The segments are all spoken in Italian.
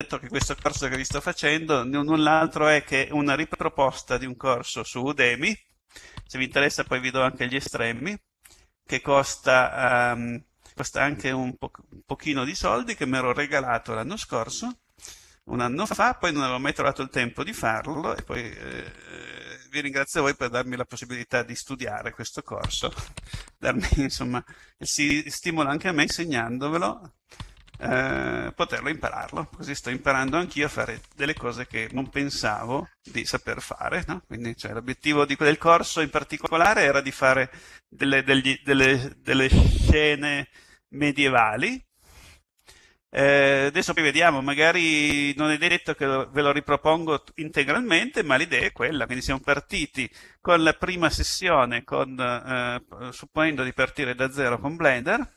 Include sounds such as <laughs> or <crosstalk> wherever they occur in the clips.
detto che questo corso che vi sto facendo null'altro è che una riproposta di un corso su Udemy, se vi interessa poi vi do anche gli estremi, che costa, um, costa anche un, po un, pochino di soldi che mi ero regalato l'anno scorso, un anno fa, poi non avevo mai trovato il tempo di farlo e poi eh, vi ringrazio voi per darmi la possibilità di studiare questo corso, darmi, insomma, si stimola anche a me insegnandovelo eh, poterlo impararlo. Così sto imparando anch'io a fare delle cose che non pensavo di saper fare. No? Quindi cioè, l'obiettivo di quel corso in particolare era di fare delle, degli, delle, delle scene medievali. Eh, adesso poi vediamo, magari non è detto che ve lo ripropongo integralmente, ma l'idea è quella. Quindi siamo partiti con la prima sessione, con, eh, supponendo di partire da zero con Blender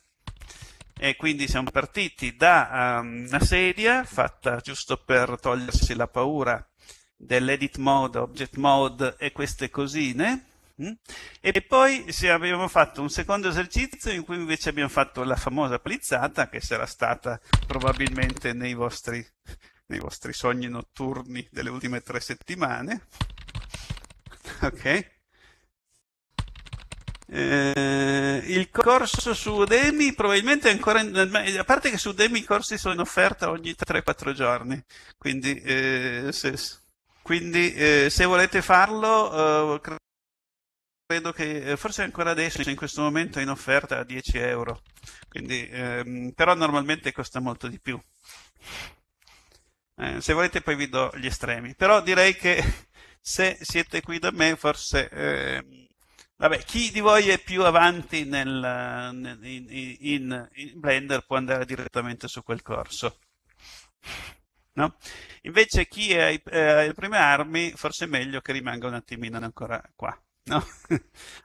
e quindi siamo partiti da um, una sedia fatta giusto per togliersi la paura dell'edit mode, object mode e queste cosine. Hm? E poi abbiamo fatto un secondo esercizio in cui invece abbiamo fatto la famosa plizzata che sarà stata probabilmente nei vostri, nei vostri sogni notturni delle ultime tre settimane. Ok? Eh, il corso su Udemy probabilmente è ancora in, eh, a parte che su Udemy i corsi sono in offerta ogni 3-4 giorni quindi, eh, se, quindi eh, se, volete farlo eh, credo che eh, forse ancora adesso cioè in questo momento è in offerta a 10 euro quindi, ehm, però normalmente costa molto di più se volete poi vi do gli estremi però direi che <laughs> se siete qui da me forse ehm, Vabbè, chi di voi è più avanti nel, in, in, in, Blender può andare direttamente su quel corso. No? Invece chi è eh, il prime armi, forse è meglio che rimanga un attimino ancora qua. No? <laughs>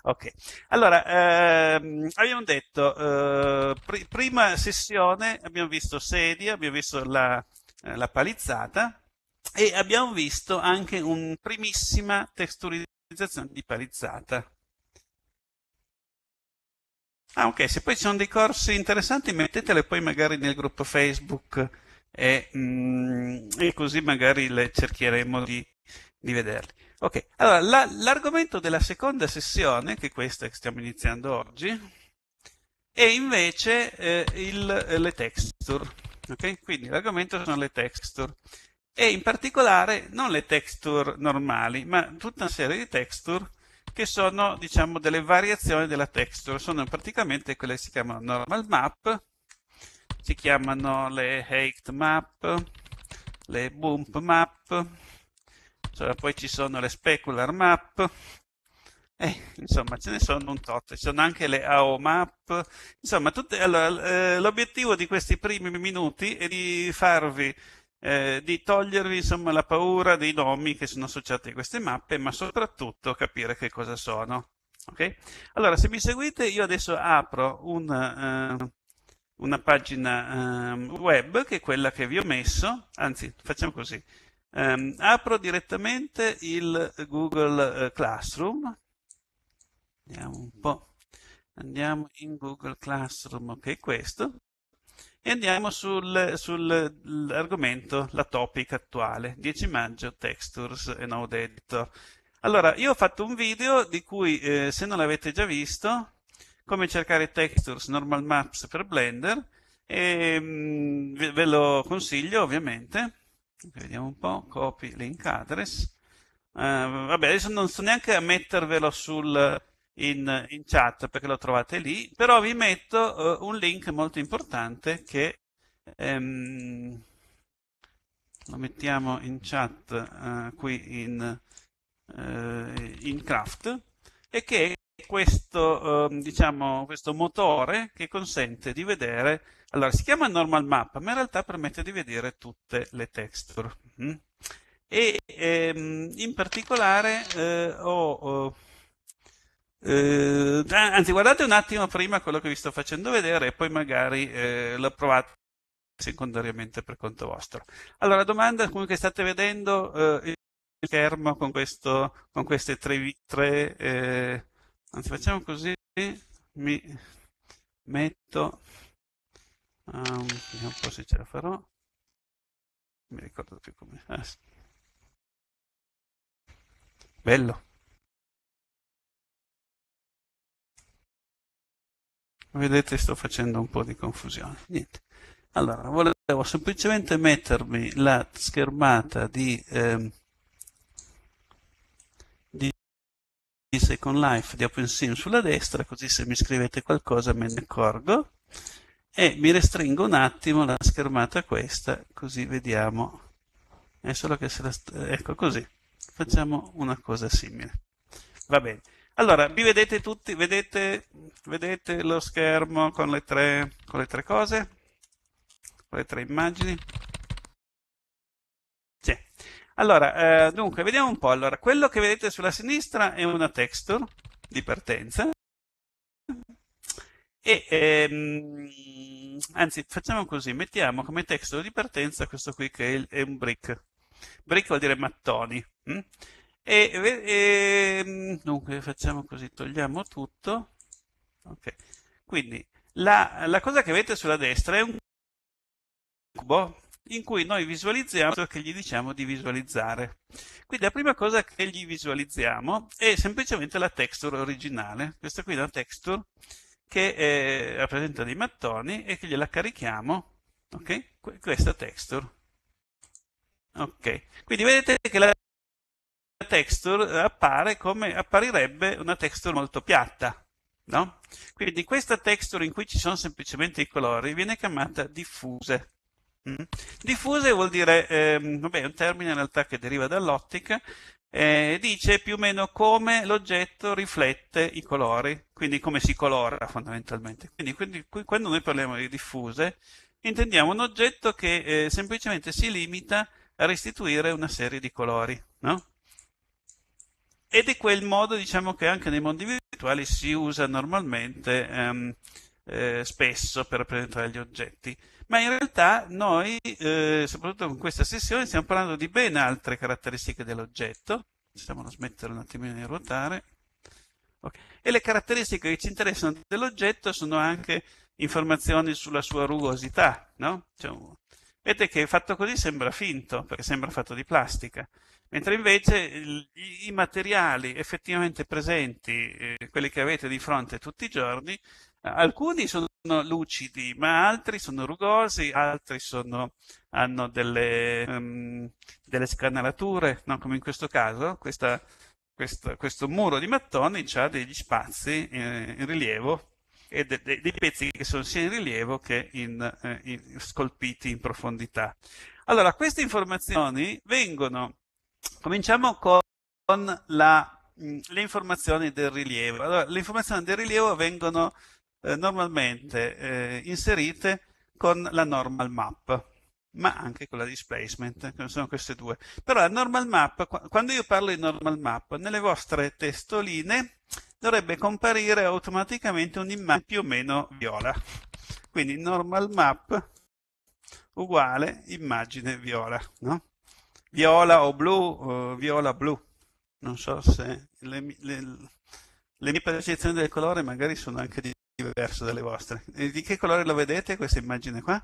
ok, allora ehm, abbiamo detto, eh, pr prima sessione abbiamo visto sedia, abbiamo visto la, eh, la palizzata e abbiamo visto anche una primissima texturizzazione di palizzata. Ah, ok, se poi ci sono dei corsi interessanti, mettetele poi magari nel gruppo Facebook e, mm, e così magari le cercheremo di, di vederli. Ok, allora la, l'argomento della seconda sessione, che è questa che stiamo iniziando oggi, è invece eh, il, le texture. Ok, Quindi l'argomento sono le texture e in particolare non le texture normali, ma tutta una serie di texture che sono diciamo, delle variazioni della texture, sono praticamente quelle che si chiamano normal map, si chiamano le hate map, le bump map, cioè poi ci sono le specular map, eh, insomma, ce ne sono un tot, ci sono anche le AO map, insomma, l'obiettivo allora, eh, di questi primi minuti è di farvi eh, di togliervi insomma, la paura dei nomi che sono associati a queste mappe, ma soprattutto capire che cosa sono. Okay? Allora, se mi seguite, io adesso apro un, eh, una pagina eh, web, che è quella che vi ho messo, anzi, facciamo così. Ehm, apro direttamente il Google eh, Classroom, Andiamo un po'. Andiamo in Google Classroom, ok, questo. E andiamo sull'argomento, sul, la topic attuale, 10 maggio, textures e node editor. Allora, io ho fatto un video di cui, eh, se non l'avete già visto, come cercare textures normal maps per Blender, e mh, mm, ve lo consiglio ovviamente, vediamo un po', copy link address, uh, vabbè adesso non sto neanche a mettervelo sul, in, in chat perché lo trovate lì, però vi metto uh, un link molto importante che um, lo mettiamo in chat uh, qui in, uh, in Craft e che è questo, ehm, diciamo, questo motore che consente di vedere allora, si chiama normal map, ma in realtà permette di vedere tutte le texture. Mm? E ehm, in particolare eh, ho, ho, eh, anzi, guardate un attimo prima quello che vi sto facendo vedere e poi magari eh, lo provate secondariamente per conto vostro. Allora, domanda, comunque state vedendo eh, il schermo con, questo, con queste tre... tre eh, anzi, facciamo così, mi metto... Um, vediamo un po' se ce la farò. Non mi ricordo più come... Ah, sì. Bello. vedete sto facendo un po' di confusione Niente. allora volevo semplicemente mettermi la schermata di, ehm, di Second Life di OpenSim sulla destra così se mi scrivete qualcosa me ne accorgo e mi restringo un attimo la schermata questa così vediamo è solo che se la ecco così facciamo una cosa simile va bene allora, vi vedete tutti, vedete, vedete lo schermo con le, tre, con le tre cose, con le tre immagini? Sì. Allora, eh, dunque, vediamo un po'. Allora, quello che vedete sulla sinistra è una texture di partenza. E, ehm, anzi, facciamo così, mettiamo come texture di partenza questo qui che è, il, è un brick. Brick vuol dire mattoni. Hm? E, e, ehm, dunque facciamo così, togliamo tutto. Okay. Quindi la, la, cosa che avete sulla destra è un cubo in cui noi visualizziamo ciò che gli diciamo di visualizzare. Quindi la prima cosa che gli visualizziamo è semplicemente la texture originale. Questa qui è una texture che eh, rappresenta dei mattoni e che gliela carichiamo, ok? Qu questa texture. Ok, quindi vedete che la la texture eh, appare come apparirebbe una texture molto piatta. No? Quindi questa texture in cui ci sono semplicemente i colori viene chiamata diffuse. Mm? Diffuse vuol dire, ehm, vabbè, è un termine in realtà che deriva dall'ottica, eh, dice più o meno come l'oggetto riflette i colori, quindi come si colora fondamentalmente. Quindi, quindi quando noi parliamo di diffuse, intendiamo un oggetto che eh, semplicemente si limita a restituire una serie di colori, no? ed è quel modo diciamo che anche nei mondi virtuali si usa normalmente ehm, eh, spesso per rappresentare gli oggetti. Ma in realtà noi, eh, soprattutto con questa sessione, stiamo parlando di ben altre caratteristiche dell'oggetto. Possiamo smettere un attimino di ruotare. Okay. E le caratteristiche che ci interessano dell'oggetto sono anche informazioni sulla sua rugosità, no? Cioè, vedete che fatto così sembra finto, perché sembra fatto di plastica mentre invece i, materiali effettivamente presenti, eh, quelli che avete di fronte tutti i giorni, eh, alcuni sono lucidi, ma altri sono rugosi, altri sono, hanno delle, um, delle scanalature, no? come in questo caso, questa, questa, questo muro di mattoni ha degli spazi eh, in rilievo e de, de, dei pezzi che sono sia in rilievo che in, eh, in, scolpiti in profondità. Allora, queste informazioni vengono Cominciamo con la, mm, le informazioni del rilievo. Allora, le informazioni del rilievo vengono eh, normalmente eh, inserite con la normal map, ma anche con la displacement, che sono queste due. Però la normal map, quando io parlo di normal map, nelle vostre testoline dovrebbe comparire automaticamente un'immagine più o meno viola. Quindi normal map uguale immagine viola, no? viola o blu, o viola blu. Non so se le, le, le mie percezioni del colore magari sono anche diverse dalle vostre. E di che colore lo vedete questa immagine qua?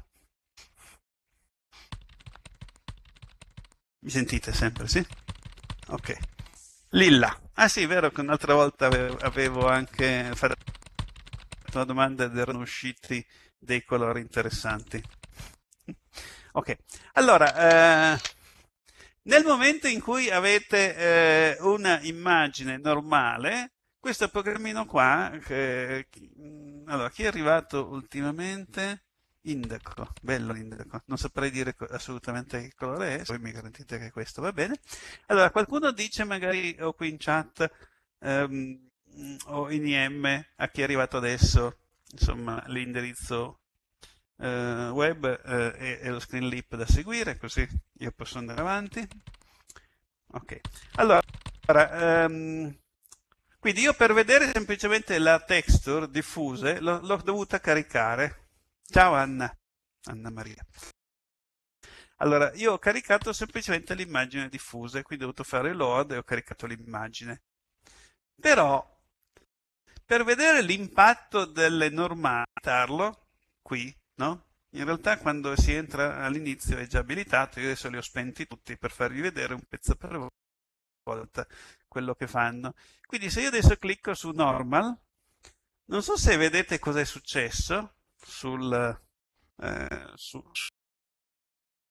Mi sentite sempre, sì? Ok. Lilla. Ah sì, è vero che un'altra volta avevo anche fatto una domanda ed erano usciti dei colori interessanti. Ok, allora... Eh... Nel momento in cui avete eh, una immagine normale, questo programmino qua, che, mm, allora, chi è arrivato ultimamente? Indaco, bello indaco, non saprei dire assolutamente che colore è, voi mi garantite che questo va bene. Allora, qualcuno dice magari, o qui in chat, ehm, o in IM, a chi è arrivato adesso, insomma, l'indirizzo eh, web eh, e, e, lo screen lip da seguire, così io posso andare avanti. Ok, allora, ehm, quindi io per vedere semplicemente la texture diffuse l'ho dovuta caricare. Ciao Anna, Anna Maria. Allora, io ho caricato semplicemente l'immagine diffusa, quindi ho dovuto fare load e ho caricato l'immagine. Però, per vedere l'impatto delle normali, qui, no? In realtà quando si entra all'inizio è già abilitato, io adesso li ho spenti tutti per farvi vedere un pezzo per volta quello che fanno. Quindi se io adesso clicco su normal, non so se vedete cosa è successo sul, eh, su,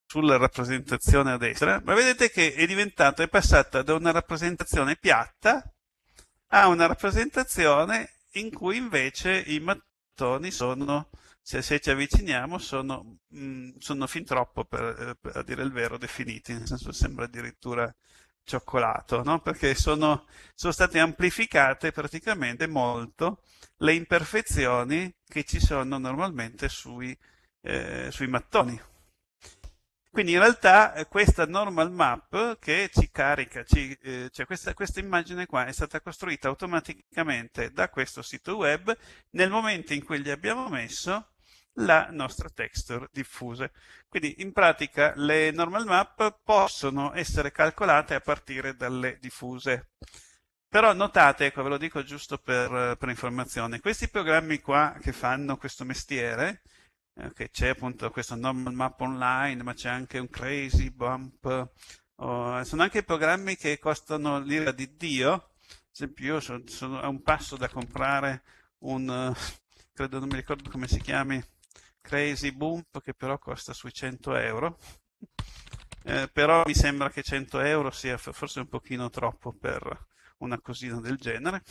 sulla rappresentazione a destra, ma vedete che è diventata, è passata da una rappresentazione piatta a una rappresentazione in cui invece i mattoni sono se, se ci avviciniamo sono, mh, mm, sono fin troppo, per, eh, per, a dire il vero, definiti, nel senso sembra addirittura cioccolato, no? perché sono, sono state amplificate praticamente molto le imperfezioni che ci sono normalmente sui, eh, sui mattoni. Quindi in realtà eh, questa normal map che ci carica, ci, eh, cioè questa, questa, immagine qua è stata costruita automaticamente da questo sito web nel momento in cui gli abbiamo messo la nostra texture diffuse. Quindi in pratica le normal map possono essere calcolate a partire dalle diffuse. Però notate, ecco ve lo dico giusto per, per informazione, questi programmi qua che fanno questo mestiere, eh, che c'è appunto questa normal map online, ma c'è anche un crazy bump, oh, sono anche programmi che costano l'ira di Dio, ad esempio io sono, sono, a un passo da comprare un, <laughs> credo non mi ricordo come si chiami, Crazy Bump che però costa sui 100 euro. Eh, però mi sembra che 100 euro sia forse un pochino troppo per una cosina del genere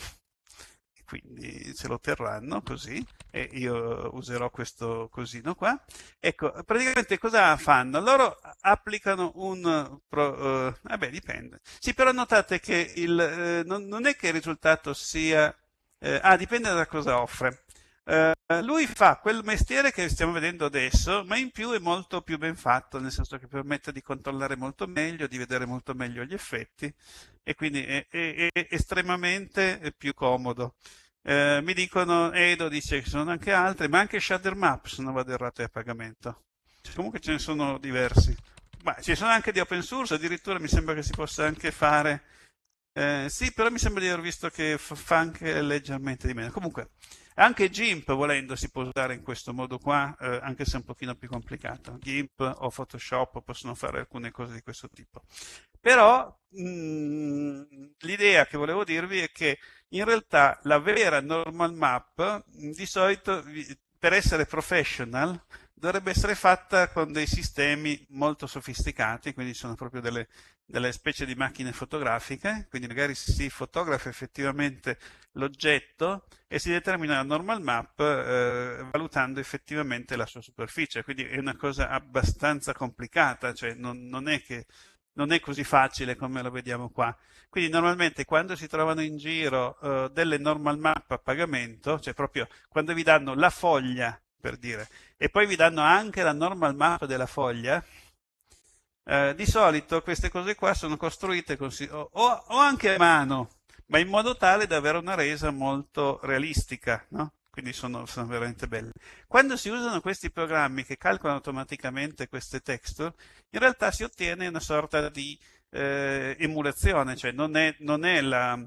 quindi ce lo terranno così e io userò questo cosino qua ecco praticamente cosa fanno loro applicano un pro, eh, vabbè eh dipende sì però notate che il, eh, non, non, è che il risultato sia eh, ah dipende da cosa offre eh, lui fa quel mestiere che stiamo vedendo adesso, ma in più è molto più ben fatto, nel senso che permette di controllare molto meglio, di vedere molto meglio gli effetti e quindi è, è, è estremamente più comodo. Eh, mi dicono, Edo dice che ci sono anche altri, ma anche Shader Maps non vado errato è a pagamento. Comunque ce ne sono diversi. Ma ci sono anche di open source, addirittura mi sembra che si possa anche fare eh, sì, però mi sembra di aver visto che fa anche leggermente di meno. Comunque, anche GIMP volendo si può usare in questo modo qua, eh, anche se è un pochino più complicato. GIMP o Photoshop possono fare alcune cose di questo tipo. Però mm, l'idea che volevo dirvi è che in realtà la vera normal map mm, di solito per essere professional dovrebbe essere fatta con dei sistemi molto sofisticati, quindi sono proprio delle, delle specie di macchine fotografiche, quindi magari si fotografa effettivamente l'oggetto e si determina la normal map eh, valutando effettivamente la sua superficie, quindi è una cosa abbastanza complicata, cioè non, non, è che, non, è così facile come lo vediamo qua. Quindi normalmente quando si trovano in giro eh, delle normal map a pagamento, cioè proprio quando vi danno la foglia per dire. E poi vi danno anche la normal map della foglia. Eh, di solito queste cose qua sono costruite così, o, o, anche a mano, ma in modo tale da avere una resa molto realistica, no? quindi sono, sono, veramente belle. Quando si usano questi programmi che calcolano automaticamente queste texture, in realtà si ottiene una sorta di eh, emulazione, cioè non è, non è la,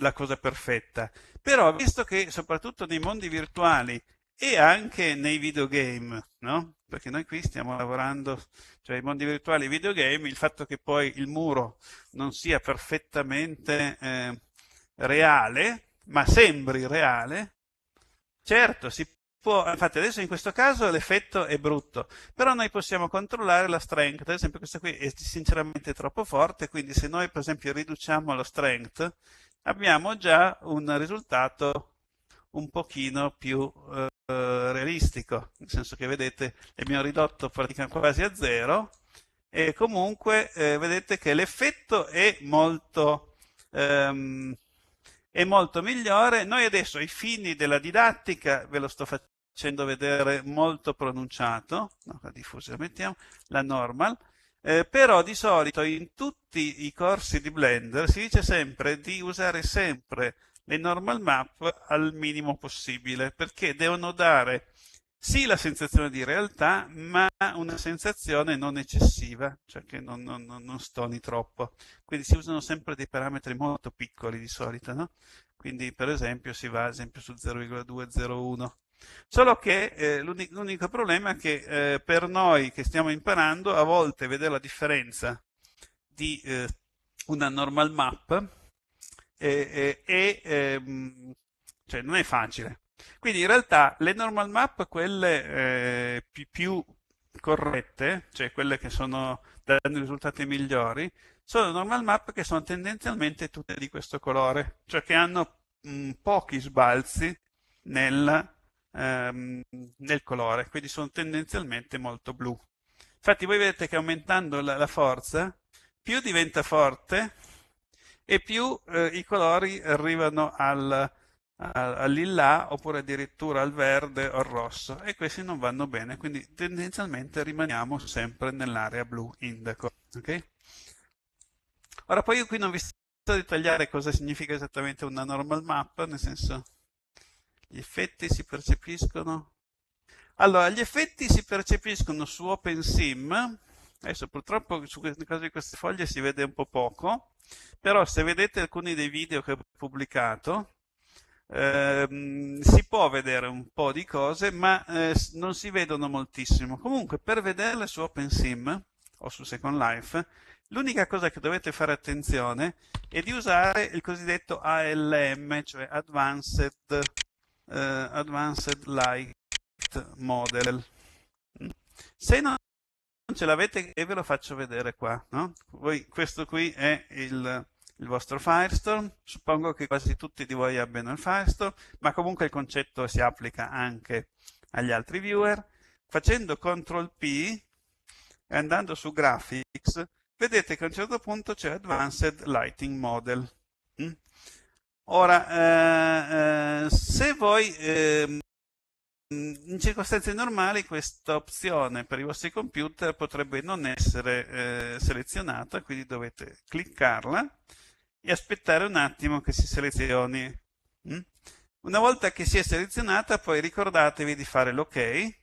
la cosa perfetta. Però, visto che soprattutto nei mondi virtuali e anche nei videogame, no? Perché noi qui stiamo lavorando, cioè i mondi virtuali e i videogame, il fatto che poi il muro non sia perfettamente eh, reale, ma sembri reale, certo si può, infatti adesso in questo caso l'effetto è brutto, però noi possiamo controllare la strength, ad esempio questa qui è sinceramente troppo forte, quindi se noi per esempio riduciamo la strength, abbiamo già un risultato un pochino più eh, realistico, nel senso che vedete l'abbiamo ridotto praticamente quasi a zero e comunque eh, vedete che l'effetto è molto, ehm, è molto migliore. Noi adesso ai fini della didattica ve lo sto facendo vedere molto pronunciato, no, la diffusione mettiamo, la normal, eh, però di solito in tutti i corsi di Blender si dice sempre di usare sempre le normal map al minimo possibile, perché devono dare sì la sensazione di realtà, ma una sensazione non eccessiva, cioè che non, non, non stoni troppo. Quindi si usano sempre dei parametri molto piccoli di solito, no? Quindi per esempio si va ad esempio su 0,201. Solo che eh, l'unico problema è che eh, per noi che stiamo imparando a volte vedere la differenza di eh, una normal map e, e, e ehm, cioè non è facile. Quindi in realtà le normal map, quelle eh, più, più corrette, cioè quelle che sono, danno risultati migliori, sono normal map che sono tendenzialmente tutte di questo colore, cioè che hanno mh, mm, pochi sbalzi nel, ehm, nel, colore, quindi sono tendenzialmente molto blu. Infatti voi vedete che aumentando la, la forza, più diventa forte, e più eh, i colori arrivano al, al lilla oppure addirittura al verde o al rosso e questi non vanno bene quindi tendenzialmente rimaniamo sempre nell'area blu indaco ok ora poi io qui non vi sto a dettagliare cosa significa esattamente una normal map nel senso gli effetti si percepiscono allora gli effetti si percepiscono su OpenSim Adesso purtroppo su cose di queste foglie si vede un po' poco, però se vedete alcuni dei video che ho pubblicato, ehm, si può vedere un po' di cose, ma eh, non si vedono moltissimo. Comunque, per vederle su OpenSim o su Second Life, l'unica cosa che dovete fare attenzione è di usare il cosiddetto ALM, cioè Advanced, eh, Advanced Light Model. Mm? Se non non ce l'avete e ve lo faccio vedere qua. No? Voi, questo qui è il, il, vostro Firestorm, suppongo che quasi tutti di voi abbiano il Firestorm, ma comunque il concetto si applica anche agli altri viewer. Facendo CTRL P e andando su Graphics, vedete che a un certo punto c'è Advanced Lighting Model. Mm? Ora, eh, eh, se voi... Eh, in circostanze normali questa opzione per i vostri computer potrebbe non essere eh, selezionata, quindi dovete cliccarla e aspettare un attimo che si selezioni. Mm? Una volta che si è selezionata poi ricordatevi di fare l'ok e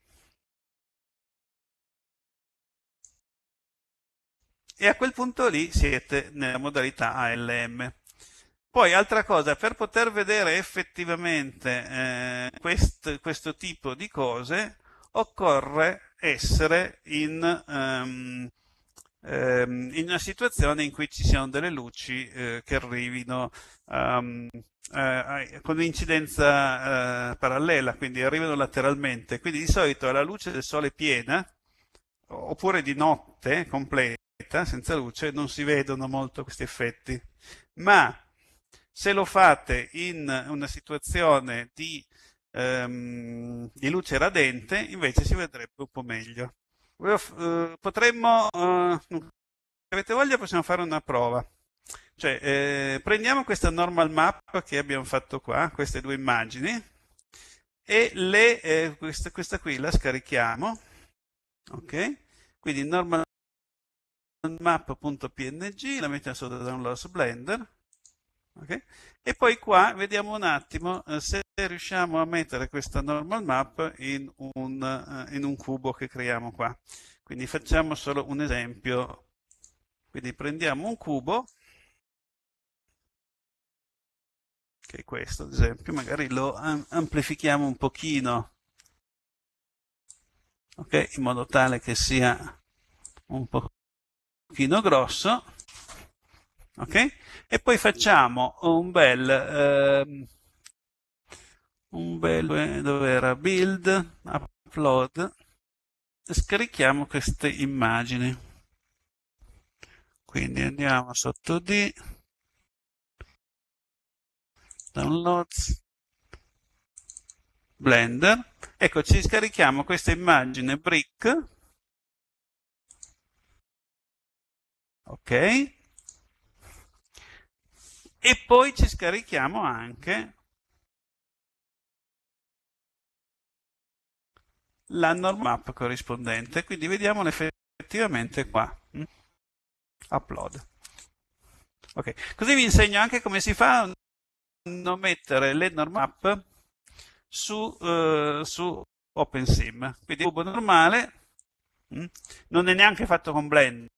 a quel punto lì siete nella modalità ALM. Poi, altra cosa, per poter vedere effettivamente eh, quest, questo tipo di cose, occorre essere in, um, um, in, una situazione in cui ci siano delle luci eh, che arrivino um, eh, con incidenza eh, parallela, quindi arrivano lateralmente. Quindi di solito la luce del sole piena, oppure di notte completa, senza luce, non si vedono molto questi effetti. Ma se lo fate in una situazione di, ehm, di luce radente, invece si vedrebbe un po' meglio. Eh, potremmo, eh, se avete voglia, possiamo fare una prova. Cioè, eh, prendiamo questa normal map che abbiamo fatto qua, queste due immagini, e le, eh, questa, questa, qui la scarichiamo, ok? Quindi normal map.png, la mettiamo sotto downloads Blender, Okay? E poi qua vediamo un attimo eh, se riusciamo a mettere questa normal map in un, eh, in un cubo che creiamo qua. Quindi facciamo solo un esempio. Quindi prendiamo un cubo, che è questo ad esempio, magari lo amplifichiamo un pochino, okay? in modo tale che sia un pochino grosso ok? E poi facciamo un bel, ehm, un bel, dove era, build, upload, e scarichiamo queste immagini. Quindi andiamo sotto D, downloads, Blender. Ecco, ci scarichiamo questa immagine brick. Ok, e poi ci scarichiamo anche la norm corrispondente. Quindi vediamola effettivamente qua. Mm. Upload. Ok, così vi insegno anche come si fa a non mettere le norm su, eh, su OpenSim. Quindi cubo normale, mh? Mm. non è neanche fatto con Blender,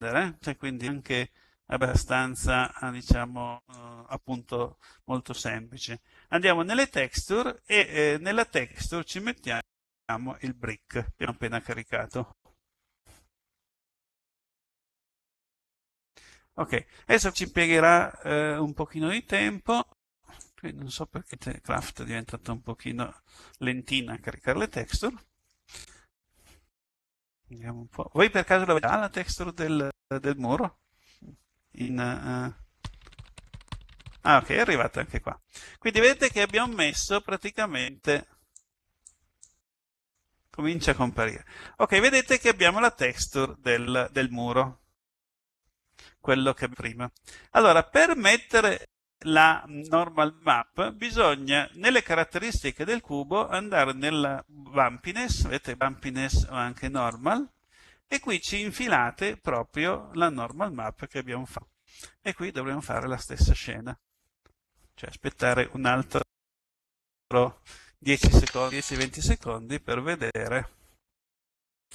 eh? cioè quindi anche abbastanza, eh, diciamo, eh, appunto molto semplice. Andiamo nelle texture e eh, nella texture ci mettiamo il brick che abbiamo appena caricato. Ok, adesso ci impiegherà eh, un pochino di tempo, non so perché Craft è diventata un pochino lentina a caricare le texture. Vediamo un po'. Voi per caso l'avete vedete ah, la texture del, del muro? in, uh... ah ok è arrivato anche qua quindi vedete che abbiamo messo praticamente comincia a comparire ok vedete che abbiamo la texture del, del muro quello che prima allora per mettere la normal map, bisogna nelle caratteristiche del cubo andare nella bumpiness, vedete bumpiness o anche normal, e qui ci infilate proprio la normal map che abbiamo fatto. E qui dovremo fare la stessa scena, cioè aspettare un altro 10-20 secondi per vedere.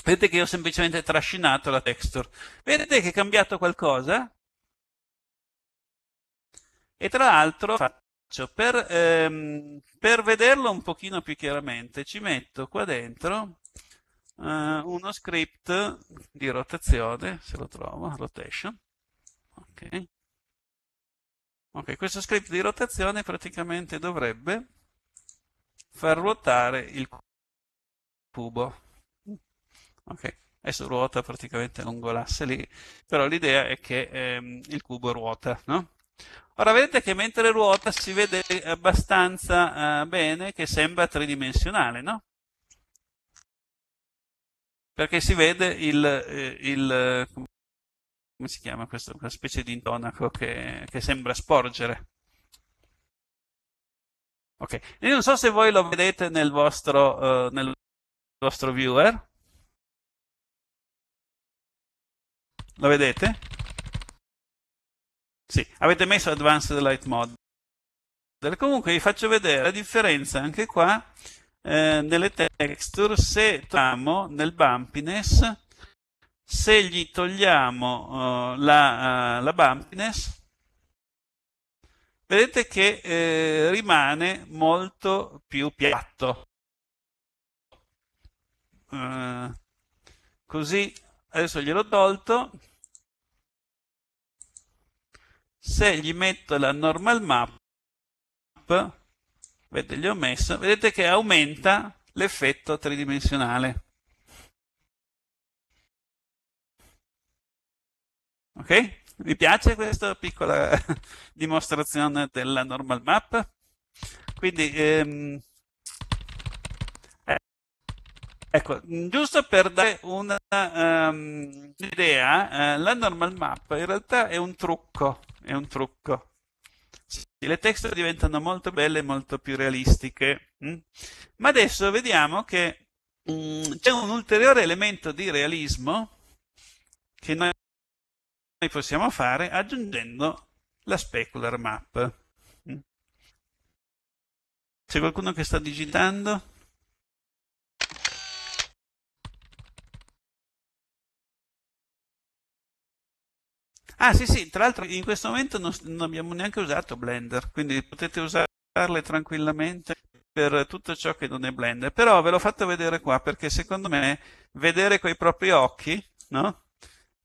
Vedete che io ho semplicemente trascinato la texture. Vedete che è cambiato qualcosa? E tra l'altro per, ehm, per vederlo un pochino più chiaramente ci metto qua dentro eh, uno script di rotazione, se lo trovo, rotation. Ok. Ok, questo script di rotazione praticamente dovrebbe far ruotare il cubo. Ok, adesso ruota praticamente lungo l'asse lì, però l'idea è che ehm, il cubo ruota, no? Ora vedete che mentre ruota si vede abbastanza eh, bene che sembra tridimensionale, no? perché si vede il, eh, il come si chiama questo, quella specie di intonaco che, che sembra sporgere. Ok, io non so se voi lo vedete nel vostro, uh, nel vostro viewer. Lo vedete? Sì, avete messo Advanced Light Model. Comunque vi faccio vedere la differenza anche qua eh, nelle texture se troviamo nel bumpiness se gli togliamo uh, la, uh, la, bumpiness vedete che eh, rimane molto più piatto uh, così adesso gliel'ho tolto se gli metto la normal map vedete, gli ho messo, vedete che aumenta l'effetto tridimensionale. Ok? Vi piace questa piccola <laughs> dimostrazione della normal map? Quindi, ehm, eh, ecco, giusto per dare ehm, un'idea, um, eh, la normal map in realtà è un trucco, è un trucco. Sì, le texture diventano molto belle e molto più realistiche. Mm? Ma adesso vediamo che mm, c'è un ulteriore elemento di realismo che noi possiamo fare aggiungendo la specular map. Mm? C'è qualcuno che sta digitando? Sì. Ah sì sì, tra l'altro in questo momento non, non abbiamo neanche usato Blender, quindi potete usarle tranquillamente per tutto ciò che non è Blender. Però ve l'ho fatto vedere qua perché secondo me vedere coi propri occhi no?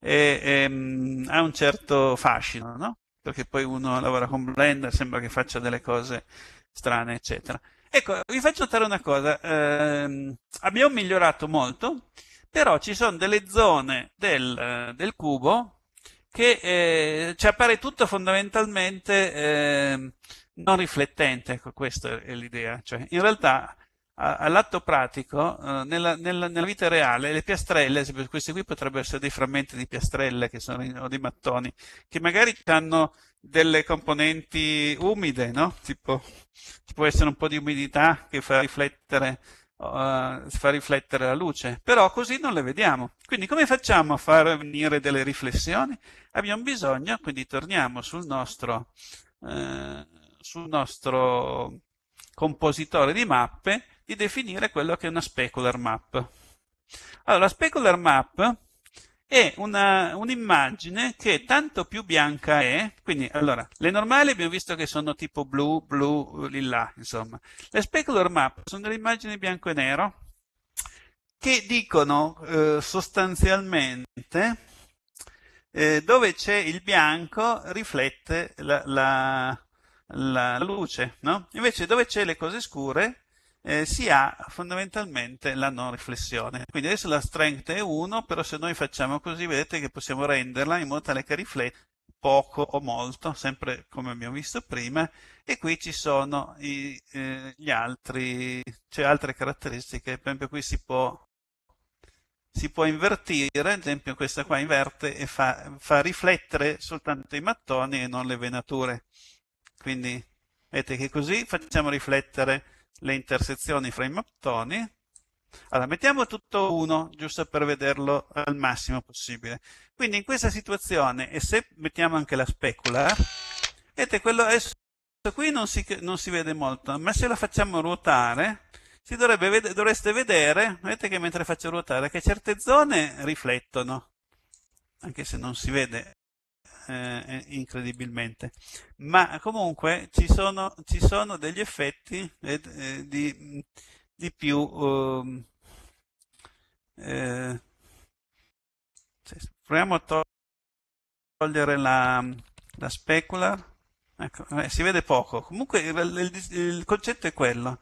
e, e, mm, ha un certo fascino, no? perché poi uno lavora con Blender, sembra che faccia delle cose strane, eccetera. Ecco, vi faccio notare una cosa, eh, abbiamo migliorato molto, però ci sono delle zone del, del cubo che eh, ci appare tutto fondamentalmente eh, non riflettente, ecco questa è l'idea, cioè in realtà all'atto pratico, eh, nella, nella, nella, vita reale, le piastrelle, questi qui potrebbero essere dei frammenti di piastrelle in, o di mattoni, che magari hanno delle componenti umide, no? Tipo, ci può essere un po' di umidità che fa riflettere uh, fa riflettere la luce, però così non le vediamo. Quindi come facciamo a far venire delle riflessioni? Abbiamo bisogno, quindi torniamo sul nostro, uh, sul nostro compositore di mappe, di definire quello che è una specular map. Allora, la specular map è un'immagine un che tanto più bianca è, quindi allora, le normali abbiamo visto che sono tipo blu, blu, lilla, insomma. Le specular map sono delle immagini bianco e nero che dicono eh, sostanzialmente eh, dove c'è il bianco riflette la, la, la luce, no? Invece dove c'è le cose scure eh, si ha fondamentalmente la non riflessione. Quindi adesso la strength è 1, però se noi facciamo così vedete che possiamo renderla in modo tale che rifletta poco o molto, sempre come abbiamo visto prima, e qui ci sono i, eh, gli altri, cioè altre caratteristiche, per esempio qui si può, si può invertire, ad esempio questa qua inverte e fa, fa riflettere soltanto i mattoni e non le venature. Quindi vedete che così facciamo riflettere le intersezioni fra i mattoni. Allora, mettiamo tutto uno, giusto per vederlo al massimo possibile. Quindi in questa situazione, e se mettiamo anche la specular, eh, vedete, quello è, qui non si, non si, vede molto, ma se la facciamo ruotare, dovrebbe, dovreste vedere, vedete che mentre faccio ruotare, che certe zone riflettono, anche se non si vede eh, eh, incredibilmente. Ma comunque ci sono, ci sono degli effetti eh, eh di, di, più... Ehm, eh, cioè, proviamo a togliere la, la specular. Ecco, eh, si vede poco. Comunque il, il, il concetto è quello.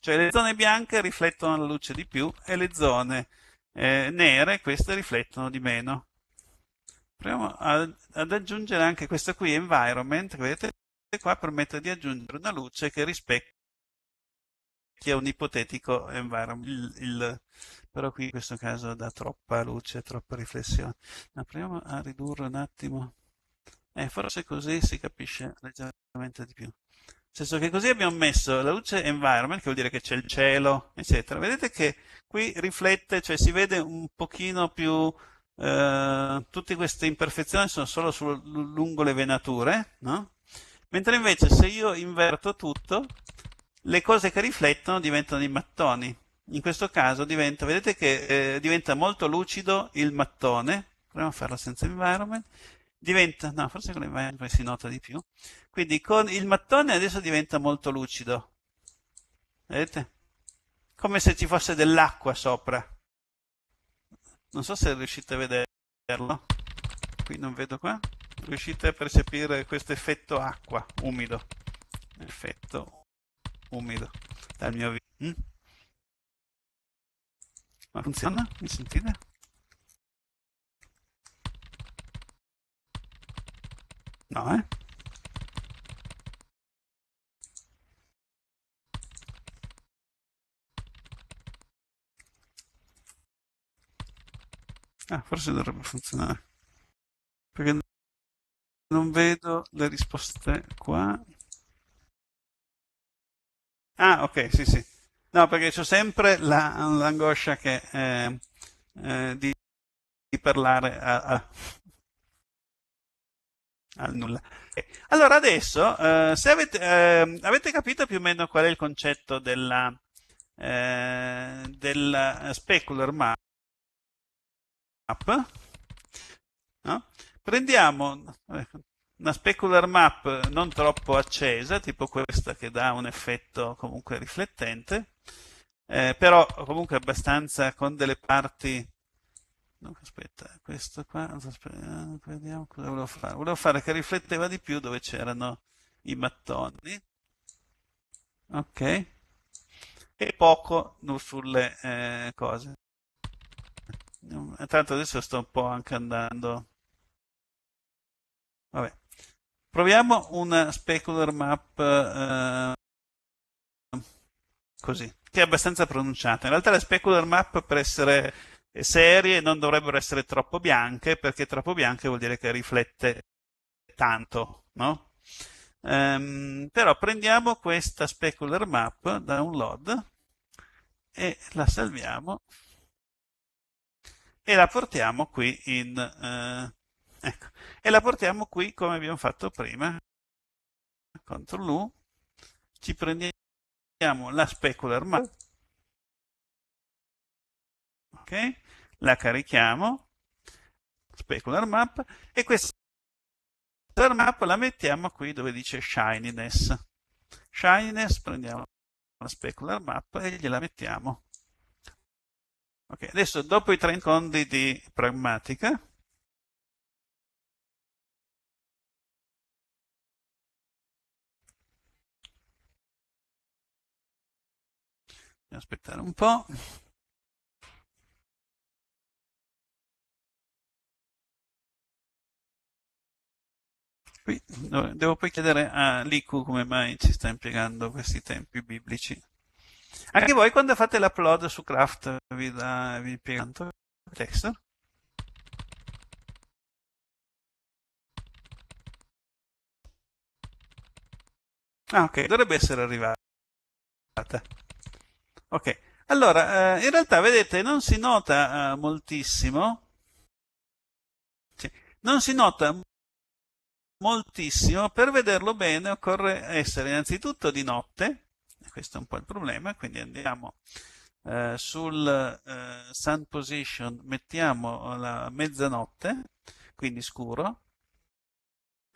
Cioè le zone bianche riflettono la luce di più e le zone eh, nere, queste riflettono di meno proviamo ad, ad aggiungere anche questa qui environment vedete qua permette di aggiungere una luce che rispecchia un ipotetico environment il, il, però qui in questo caso dà troppa luce troppa riflessione ma proviamo a ridurre un attimo eh, forse così si capisce leggermente di più nel senso che così abbiamo messo la luce environment, che vuol dire che c'è il cielo, eccetera. Vedete che qui riflette, cioè si vede un pochino più eh, tutte queste imperfezioni sono solo sul, lungo le venature, no? mentre invece se io inverto tutto, le cose che riflettono diventano i mattoni. In questo caso diventa, vedete che eh, diventa molto lucido il mattone, proviamo a farlo senza environment, diventa, no, forse con l'environment si nota di più, quindi con il mattone adesso diventa molto lucido, vedete? Come se ci fosse dell'acqua sopra non so se riuscite a vederlo qui non vedo qua riuscite a percepire questo effetto acqua umido effetto umido dal mio video mm? ma funziona? mi sentite? no eh? Ah, forse dovrebbe funzionare. Perché non vedo le risposte qua. Ah, ok, sì, sì. No, perché c'ho sempre l'angoscia che, eh, eh, di, di, parlare a, a, al nulla. Okay. Allora, adesso, eh, se avete, ehm, avete, capito più o meno qual è il concetto della, eh, della specular map, map, no? prendiamo ecco, una specular map non troppo accesa, tipo questa che dà un effetto comunque riflettente, eh, però comunque abbastanza con delle parti... No, aspetta, questo qua, aspetta, vediamo cosa volevo fare. Volevo fare che rifletteva di più dove c'erano i mattoni. Ok. E poco sulle eh, cose. Eh, tanto adesso sto un po' anche andando. Vabbè. Proviamo una specular map eh, così, che è abbastanza pronunciata. In realtà le specular map per essere serie non dovrebbero essere troppo bianche, perché troppo bianche vuol dire che riflette tanto, no? Ehm, però prendiamo questa specular map, download, e la salviamo e la portiamo qui in eh, ecco, e la portiamo qui come abbiamo fatto prima CTRL U ci prendiamo la specular map ok la carichiamo specular map e questa map la mettiamo qui dove dice shininess shininess prendiamo la specular map e gliela mettiamo Ok, adesso dopo i tre incontri di pragmatica, aspettare un po'. Qui, devo poi chiedere a Liku come mai ci sta impiegando questi tempi biblici. Anche voi quando fate l'upload su Craft vi, da, vi tanto testo? Ah, ok, dovrebbe essere arrivata. Ok, allora, eh, in realtà, vedete, non si nota eh, moltissimo. Cioè, non si nota moltissimo. Per vederlo bene occorre essere innanzitutto di notte questo è un po' il problema, quindi andiamo eh, sul eh, sun position, mettiamo la mezzanotte, quindi scuro,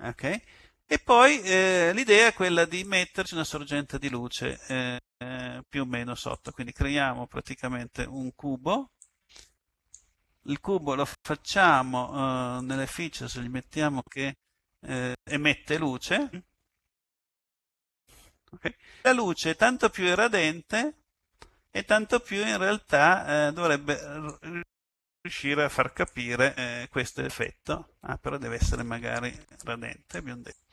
ok? E poi eh, l'idea è quella di metterci una sorgente di luce eh, eh più o meno sotto, quindi creiamo praticamente un cubo, il cubo lo facciamo eh, nelle features, gli mettiamo che eh, emette luce, Okay? La luce tanto più irradiante e tanto più in realtà eh, dovrebbe riuscire a far capire eh, questo effetto. Ah, però deve essere magari radente, abbiamo detto.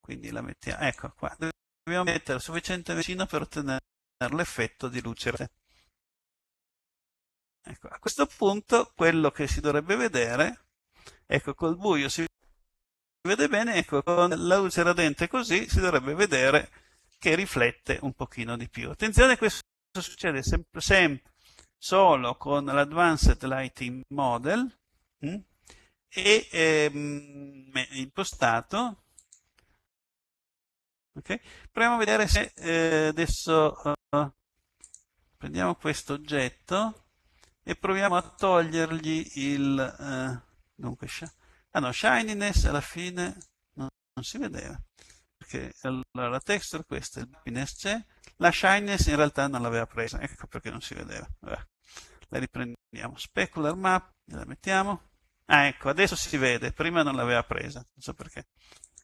Quindi la mettiamo, ecco qua, dobbiamo metterla sufficiente vicino per ottenere l'effetto di luce. Ecco, a questo punto quello che si dovrebbe vedere, ecco col buio si vede bene, ecco con la luce radente così si dovrebbe vedere che riflette un pochino di più. Attenzione, questo succede sempre, sempre solo con l'Advanced Lighting Model mh? Mm, e ehm, impostato. Okay. Proviamo a vedere se eh, adesso uh, prendiamo questo oggetto e proviamo a togliergli il... Uh, dunque, ah no, Shininess alla fine non, non si vedeva perché allora la texture questa, il happiness c'è, la shyness in realtà non l'aveva presa, ecco perché non si vedeva. Vabbè. La riprendiamo, specular map, la mettiamo. Ah ecco, adesso si vede, prima non l'aveva presa, non so perché.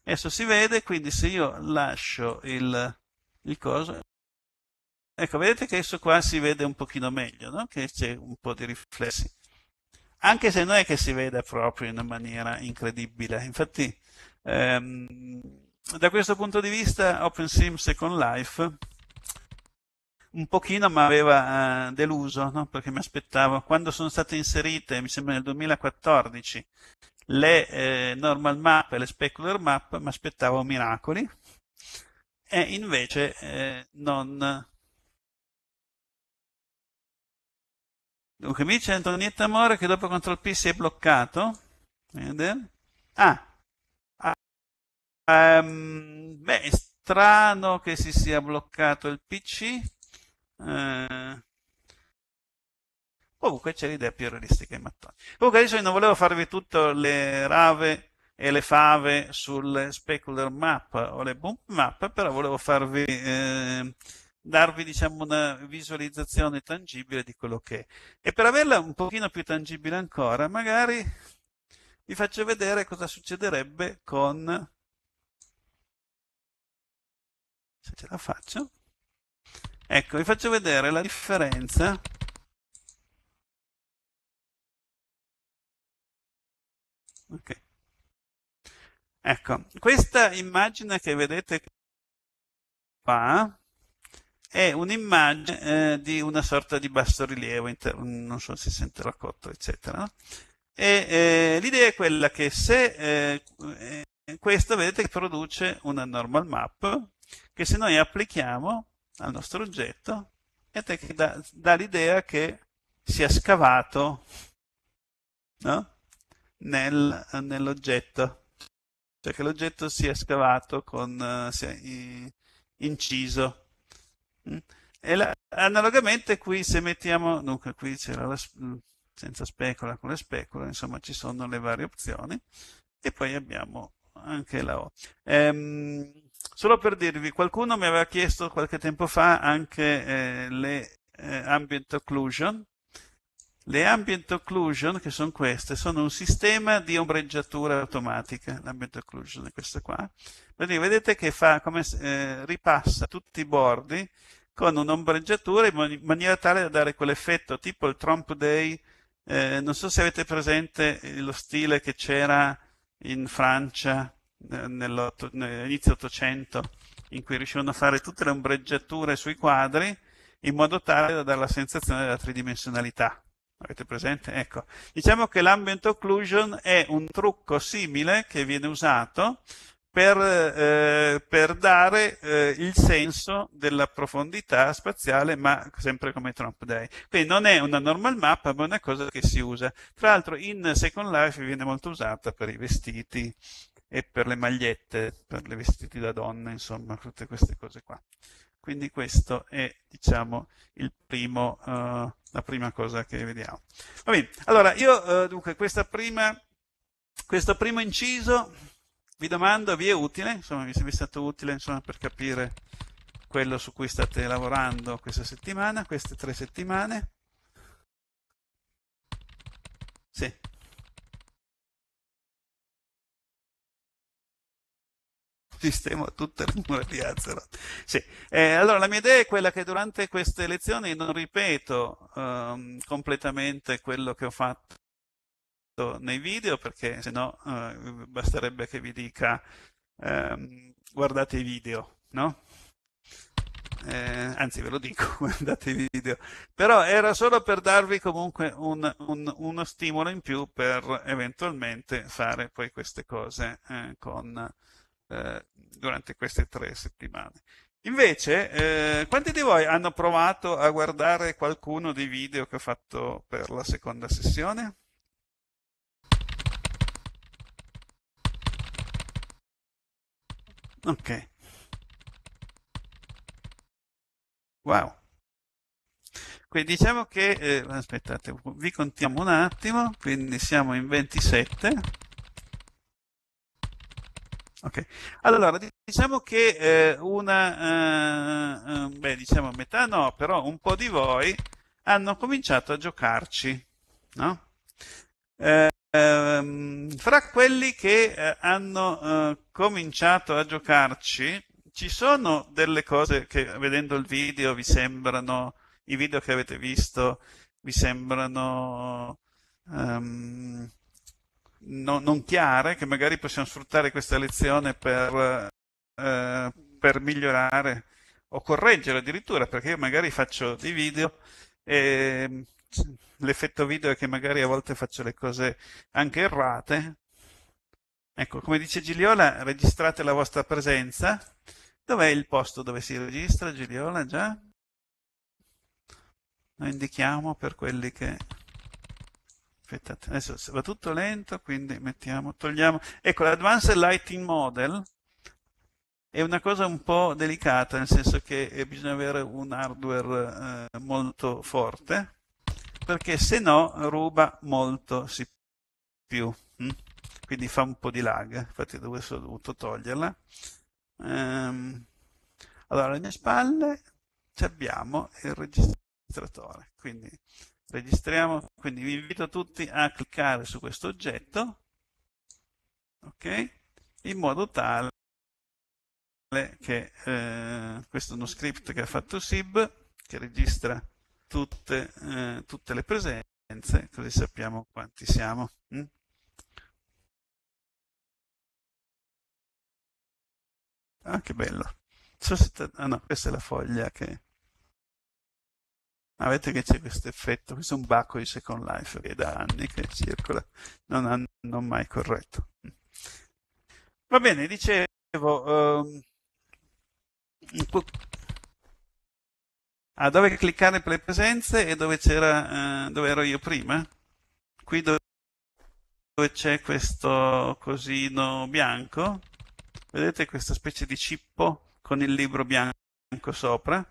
Adesso si vede, quindi se io lascio il, il coso, ecco vedete che adesso qua si vede un pochino meglio, no? che c'è un po' di riflessi. Anche se non è che si veda proprio in una maniera incredibile, infatti ehm, da questo punto di vista OpenSim Second Life un pochino mi aveva eh, deluso, no? perché mi aspettavo, quando sono state inserite, mi sembra nel 2014, le eh, normal map e le specular map, mi aspettavo miracoli, e invece eh, non... Dunque mi dice Antonietta Amore che dopo CTRL P si è bloccato, Ah, Um, beh, è strano che si sia bloccato il PC. Uh, eh, comunque c'è l'idea più realistica in mattoni. Comunque adesso non volevo farvi tutte le rave e le fave sulle specular map o le boom map, però volevo farvi... Eh, darvi diciamo, una visualizzazione tangibile di quello che è. E per averla un pochino più tangibile ancora, magari vi faccio vedere cosa succederebbe con se ce la faccio ecco vi faccio vedere la differenza ok ecco questa immagine che vedete qua è un'immagine eh, di una sorta di bassorilievo, non so se si sente la cotta, eccetera. E eh, l'idea è quella che se eh, eh questa vedete che produce una normal map che se noi applichiamo al nostro oggetto, vedete che dà, dà l'idea che sia scavato no? Nel, nell'oggetto, cioè che l'oggetto sia scavato, con, eh, sia inciso. Mm? E la, analogamente qui se mettiamo, dunque qui c'era la, mm, senza specola con le specola insomma ci sono le varie opzioni e poi abbiamo anche la O. Ehm, Solo per dirvi, qualcuno mi aveva chiesto qualche tempo fa anche eh, le eh, ambient occlusion. Le ambient occlusion, che sono queste, sono un sistema di ombreggiatura automatica. L'ambient occlusion è questa qua. Quindi vedete che fa come, eh, ripassa tutti i bordi con un'ombreggiatura in, in maniera tale da dare quell'effetto tipo il Trump Day. Eh, non so se avete presente lo stile che c'era in Francia eh, nell'inizio dell'Ottocento, in cui riuscivano a fare tutte le ombreggiature sui quadri in modo tale da dare la sensazione della tridimensionalità. Avete presente? Ecco. Diciamo che l'ambient occlusion è un trucco simile che viene usato per, eh, per dare eh, il senso della profondità spaziale, ma sempre come Trump Day. Quindi non è una normal mappa, ma è una cosa che si usa. Tra l'altro in Second Life viene molto usata per i vestiti e per le magliette, per le vestiti da donna, insomma, tutte queste cose qua. Quindi questo è, diciamo, primo, uh, la prima cosa che vediamo. Va bene, allora io uh, dunque prima, questo primo inciso vi domando, vi è utile? Insomma, vi è stato utile insomma, per capire quello su cui state lavorando questa settimana, queste tre settimane? Sì. sistema tutte le mura di Azeroth. Sì. Eh, allora, la mia idea è quella che durante queste lezioni non ripeto um, completamente quello che ho fatto nei video, perché se no uh, eh, basterebbe che vi dica um, guardate i video, no? Eh, anzi ve lo dico, <laughs> guardate i video, però era solo per darvi comunque un, un, uno stimolo in più per eventualmente fare poi queste cose eh, con eh, durante queste tre settimane. Invece, eh, quanti di voi hanno provato a guardare qualcuno dei video che ho fatto per la seconda sessione? Ok. Wow. Quindi diciamo che, eh, aspettate, vi contiamo un attimo, quindi siamo in 27. Okay. Allora, diciamo che eh, una, eh, eh beh, diciamo metà no, però un po' di voi hanno cominciato a giocarci, no? Eh, ehm, fra quelli che eh, hanno eh, cominciato a giocarci, ci sono delle cose che vedendo il video vi sembrano, i video che avete visto vi sembrano... Um, no, non chiare che magari possiamo sfruttare questa lezione per, eh, per migliorare o correggere addirittura, perché io magari faccio dei video e mm, l'effetto video è che magari a volte faccio le cose anche errate. Ecco, come dice Giliola registrate la vostra presenza. Dov'è il posto dove si registra, Giliola già? Lo indichiamo per quelli che aspettate, adesso va tutto lento, quindi mettiamo, togliamo, ecco l'Advanced Lighting Model è una cosa un po' delicata, nel senso che eh, bisogna avere un hardware eh, molto forte, perché se no ruba molto CPU, hm? quindi fa un po' di lag, infatti adesso ho dovuto toglierla. Ehm, allora, alle mie spalle abbiamo il registratore, quindi registriamo, quindi vi invito tutti a cliccare su questo oggetto, ok? In modo tale che eh, questo è uno script che ha fatto SIB, che registra tutte, eh, tutte le presenze, così sappiamo quanti siamo. Hm? Ah, che bello. Ah no, questa è la foglia che ma vedete che c'è questo effetto, questo è un bacco di Second Life che è da anni che circola, non hanno mai corretto. Va bene, dicevo, um, ah, dove cliccare per le presenze e dove c'era, uh, dove ero io prima? Qui dove, dove c'è questo cosino bianco, vedete questa specie di cippo con il libro bianco sopra,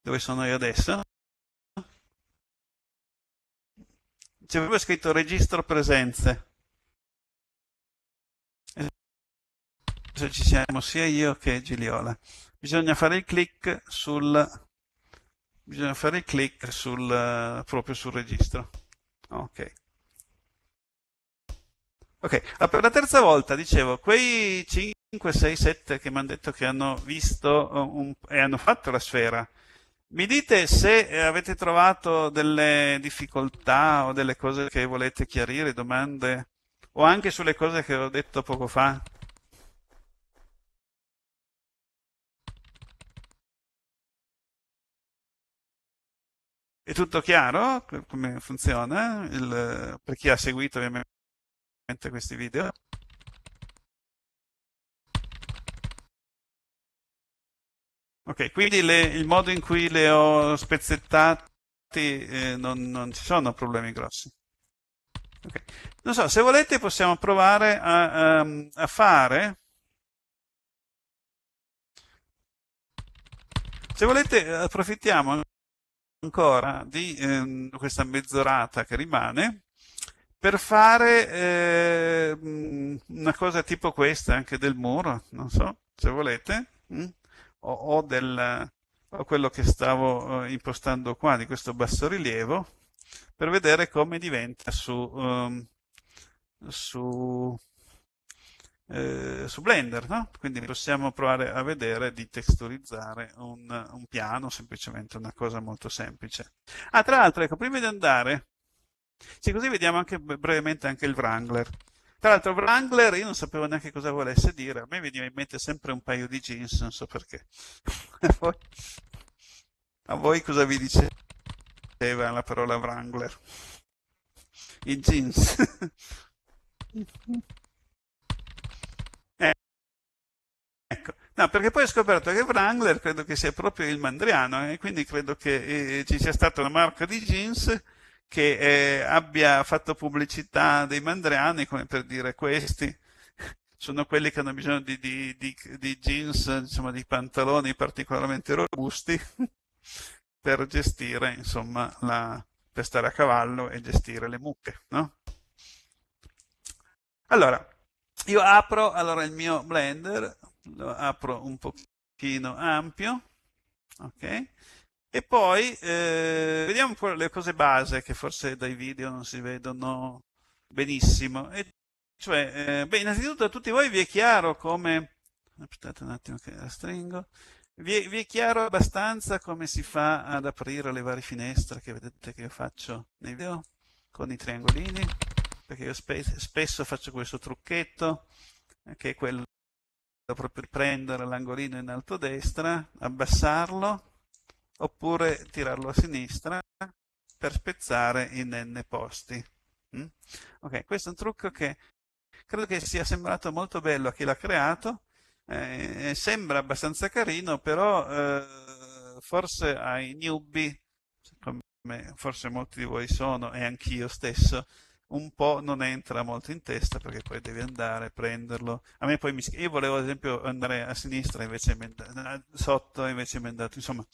dove sono io adesso? c'è proprio scritto registro presenze. Se ci siamo sia io che Giliola. Bisogna fare il click sul bisogna fare il click sul, proprio sul registro. Ok. Ok, ah, per la terza volta dicevo, quei 5, 6, 7 che mi hanno detto che hanno visto eh, un, e hanno fatto la sfera, mi dite se eh, avete trovato delle difficoltà o delle cose che volete chiarire, domande, o anche sulle cose che ho detto poco fa. È tutto chiaro come funziona il, per chi ha seguito ovviamente questi video? Ok, quindi le, il modo in cui le ho spezzettate eh, non, non, ci sono problemi grossi. Okay. Non so, se volete possiamo provare a, um, a fare... Se volete approfittiamo ancora di eh, questa mezz'orata che rimane per fare eh, una cosa tipo questa anche del muro, non so, se volete. Mm? ho, o, del, o quello che stavo eh, impostando qua di questo bassorilievo per vedere come diventa su, um, su, eh, su Blender. No? Quindi possiamo provare a vedere di texturizzare un, un piano, semplicemente una cosa molto semplice. Ah, tra l'altro, ecco, prima di andare, sì, così vediamo anche brevemente anche il Wrangler. Tra l'altro Wrangler io non sapevo neanche cosa volesse dire, a me veniva in mente sempre un paio di jeans, non so perché. <laughs> a, voi, cosa vi diceva la parola Wrangler? I jeans. <laughs> eh. Ecco. No, perché poi ho scoperto che Wrangler credo che sia proprio il mandriano e eh, quindi credo che eh, ci sia stata una marca di jeans che eh, abbia fatto pubblicità dei mandriani come per dire questi <laughs> sono quelli che hanno bisogno di, di, di, di jeans, insomma, di pantaloni particolarmente robusti <laughs> per gestire, insomma, la, per stare a cavallo e gestire le mucche, no? Allora, io apro allora il mio Blender, lo apro un pochino ampio, ok? E poi eh, vediamo un po' le cose base che forse dai video non si vedono benissimo. E cioè, eh, beh, innanzitutto a tutti voi vi è chiaro come... Aspettate un attimo che la stringo. Vi è, vi è, chiaro abbastanza come si fa ad aprire le varie finestre che vedete che io faccio nei video con i triangolini perché io spe spesso faccio questo trucchetto eh, che è quello proprio di prendere l'angolino in alto a destra abbassarlo oppure tirarlo a sinistra per spezzare in n posti. Mm? Ok, questo è un trucco che credo che sia sembrato molto bello a chi l'ha creato, eh, sembra abbastanza carino, però eh, forse ai newbie, come forse molti di voi sono e anch'io stesso, un po' non entra molto in testa perché poi devi andare a prenderlo. A me poi mi io volevo ad esempio andare a sinistra invece menda... Eh, sotto invece mendato, insomma,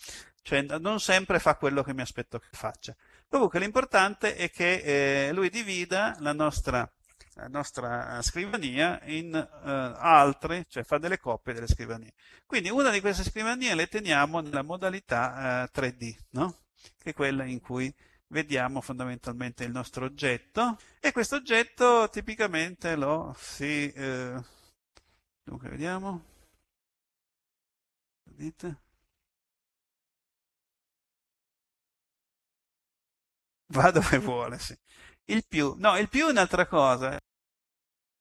cioè non sempre fa quello che mi aspetto che faccia. Comunque l'importante è che eh, lui divida la nostra, la nostra eh, scrivania in eh, altre, cioè fa delle coppie delle scrivanie. Quindi una di queste scrivanie le teniamo nella modalità eh, 3D, no? che è quella in cui vediamo fondamentalmente il nostro oggetto e questo oggetto tipicamente lo si... Eh, dunque vediamo... Vedete? Va dove vuole, sì. Il più, no, il più è un'altra cosa.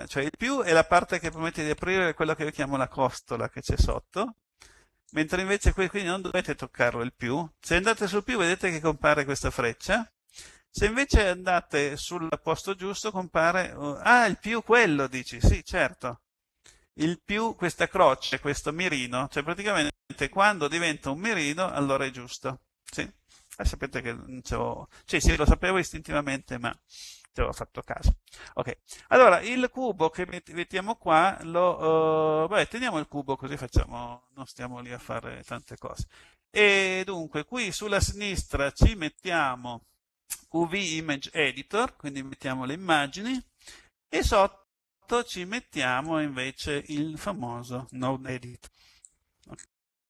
Cioè il più è la parte che permette di aprire quello che io chiamo la costola che c'è sotto mentre invece qui quindi non dovete toccarlo il più se andate sul più vedete che compare questa freccia se invece andate sul posto giusto compare uh, ah il più quello dici sì certo il più questa croce questo mirino cioè praticamente quando diventa un mirino allora è giusto sì ah, sapete che cioè, sì lo sapevo istintivamente ma ci avevo fatto caso. Ok, allora il cubo che mettiamo qua, lo, uh, vabbè, teniamo il cubo così facciamo, non stiamo lì a fare tante cose. E dunque qui sulla sinistra ci mettiamo UV Image Editor, quindi mettiamo le immagini, e sotto ci mettiamo invece il famoso Node Editor.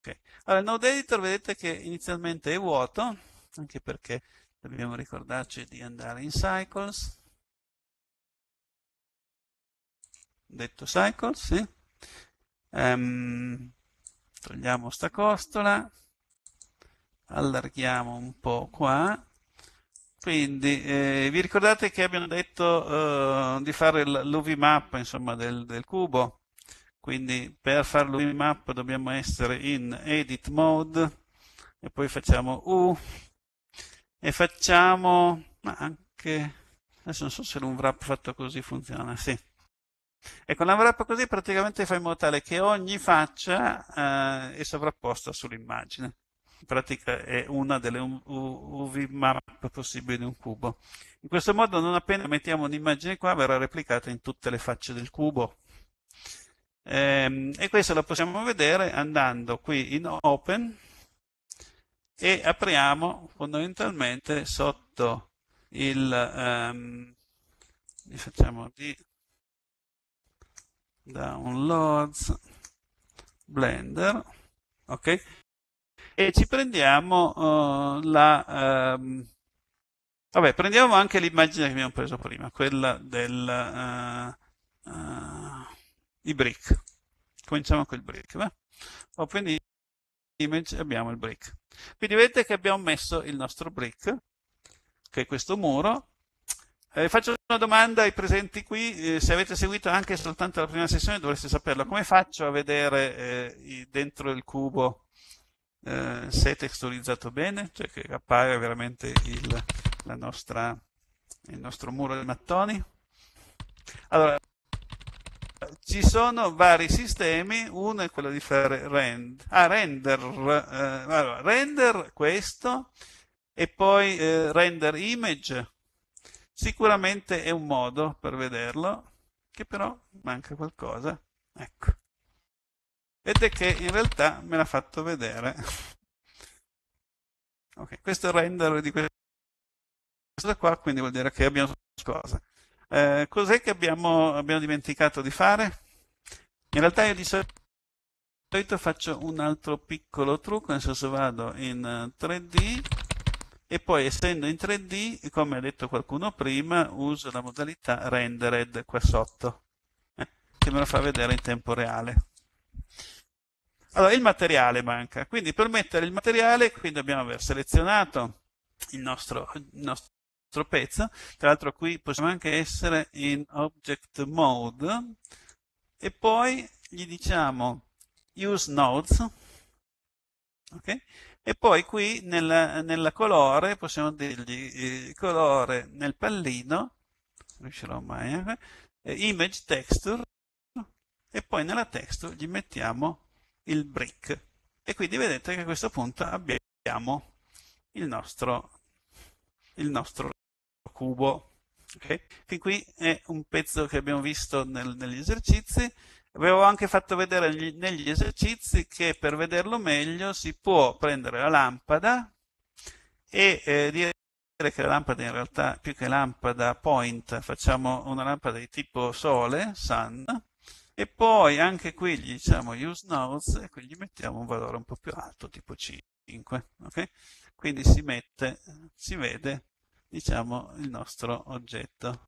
Okay. Allora, il Node Editor vedete che inizialmente è vuoto, anche perché dobbiamo ricordarci di andare in cycles detto cycles sì. um, togliamo sta costola allarghiamo un po' qua quindi eh, vi ricordate che abbiamo detto eh, di fare l'UV map insomma, del, del, cubo quindi per fare l'UV map dobbiamo essere in edit mode e poi facciamo U e facciamo anche adesso non so se l'unwrap fatto così funziona sì ecco l'unwrap così praticamente fa in modo tale che ogni faccia eh, è sovrapposta sull'immagine in pratica è una delle UV map possibili di un cubo in questo modo non appena mettiamo un'immagine qua verrà replicata in tutte le facce del cubo ehm, e questo lo possiamo vedere andando qui in open e apriamo fondamentalmente sotto il um, facciamo di downloads blender ok e ci prendiamo uh, la um, vabbè prendiamo anche l'immagine che abbiamo preso prima quella del uh, uh, i brick cominciamo col brick va? ho prendi image abbiamo il brick. Quindi vedete che abbiamo messo il nostro brick, che è questo muro. Eh, faccio una domanda ai presenti qui, eh, se avete seguito anche soltanto la prima sessione dovreste saperlo. Come faccio a vedere eh, dentro il cubo eh, se è texturizzato bene? Cioè che appare veramente il, nostra, il nostro muro di mattoni? Allora, ci sono vari sistemi, uno è quello di fare rend, ah, render, eh, allora, render questo e poi eh, render image, sicuramente è un modo per vederlo, che però manca qualcosa, ecco. Vedete che in realtà me l'ha fatto vedere. ok, questo è il render di questo qua, quindi vuol dire che abbiamo qualcosa. Eh, cos'è che abbiamo, abbiamo, dimenticato di fare? In realtà io di solito faccio un altro piccolo trucco, nel senso vado in 3D eh, e poi essendo in 3D, come ha detto qualcuno prima, uso la modalità rendered qua sotto, eh, che me lo fa vedere in tempo reale. Allora, il materiale manca, quindi per mettere il materiale qui dobbiamo aver selezionato il nostro, il nostro nostro pezzo. Tra l'altro qui possiamo anche essere in object mode e poi gli diciamo use nodes okay? e poi qui nella, nella colore possiamo dirgli eh, colore nel pallino non riuscirò mai eh, eh image texture e poi nella texture gli mettiamo il brick e quindi vedete che a questo punto abbiamo il nostro il nostro cubo. Okay? Che qui è un pezzo che abbiamo visto nel, negli esercizi. Avevo anche fatto vedere negli, negli esercizi che per vederlo meglio si può prendere la lampada e eh, dire che la lampada in realtà più che lampada point facciamo una lampada di tipo sole, sun, e poi anche qui gli diciamo use nodes e qui gli mettiamo un valore un po' più alto, tipo 5. Okay? Quindi si mette, si vede diciamo, il nostro oggetto.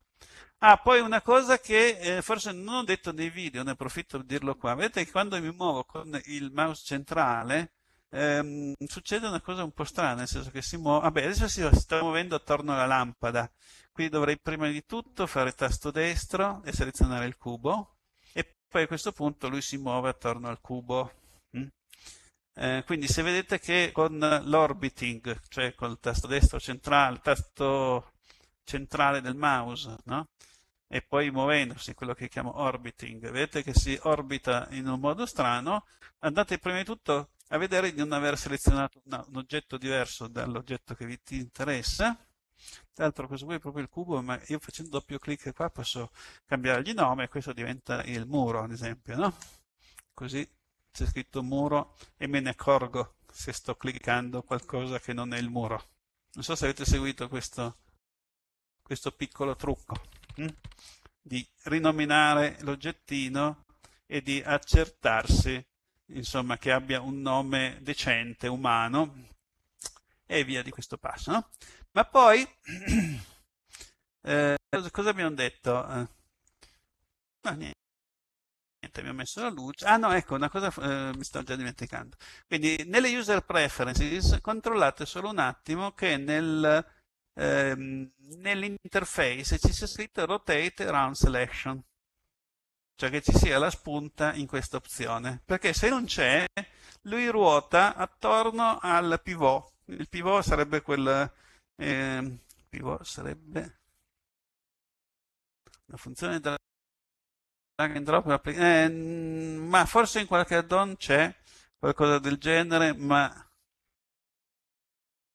Ah, poi una cosa che eh, forse non ho detto nei video, ne approfitto di dirlo qua. Vedete che quando mi muovo con il mouse centrale ehm, succede una cosa un po' strana, nel senso che si muove... Vabbè, adesso si sta muovendo attorno alla lampada, quindi dovrei prima di tutto fare tasto destro e selezionare il cubo e poi a questo punto lui si muove attorno al cubo. Eh, quindi se vedete che con l'orbiting, cioè col tasto destro centrale, tasto centrale del mouse, no? e poi muovendosi, quello che chiamo orbiting, vedete che si orbita in un modo strano, andate prima di tutto a vedere di non aver selezionato no, un oggetto diverso dall'oggetto che vi ti interessa, tra l'altro questo qui è proprio il cubo, ma io facendo doppio clic qua posso cambiargli nome, questo diventa il muro ad esempio, no? così c'è scritto muro e me ne accorgo se sto cliccando qualcosa che non è il muro. Non so se avete seguito questo, questo piccolo trucco hm? di rinominare l'oggettino e di accertarsi insomma, che abbia un nome decente, umano e via di questo passo. No? Ma poi, <clears throat> eh, cosa abbiamo detto? Eh, no, niente niente, mi ho messo la luce. Ah no, ecco, una cosa eh, mi sto già dimenticando. Quindi nelle user preferences controllate solo un attimo che nel, ehm, nell'interface ci sia scritto rotate round selection, cioè che ci sia la spunta in questa opzione, perché se non c'è lui ruota attorno al pivot. Il pivot sarebbe quel... Eh, pivot sarebbe una funzione della drag and drop, eh, ma forse in qualche add-on c'è qualcosa del genere, ma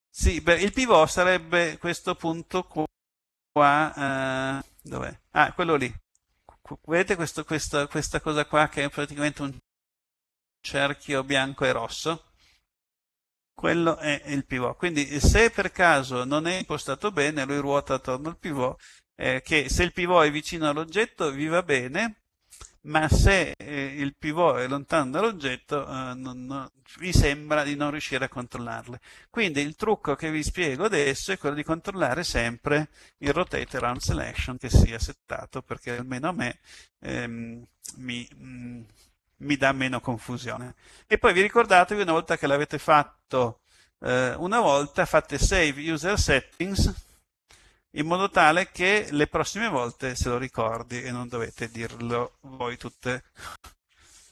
sì, beh, il pivot sarebbe questo punto qua, eh, dov'è? Ah, quello lì. Vedete questo, questa, questa cosa qua che è praticamente un cerchio bianco e rosso? Quello è il pivot. Quindi se per caso non è impostato bene, lui ruota attorno al pivot, eh, che se il pivot è vicino all'oggetto vi va bene, ma se eh, il pivot è lontano dall'oggetto eh, non, no, mi sembra di non riuscire a controllarle. Quindi il trucco che vi spiego adesso è quello di controllare sempre il rotate around selection che sia settato perché almeno a me ehm, mi, mh, mm, mi, dà meno confusione. E poi vi ricordatevi una volta che l'avete fatto eh, una volta fate save user settings in modo tale che le prossime volte se lo ricordi e non dovete dirlo voi tutte.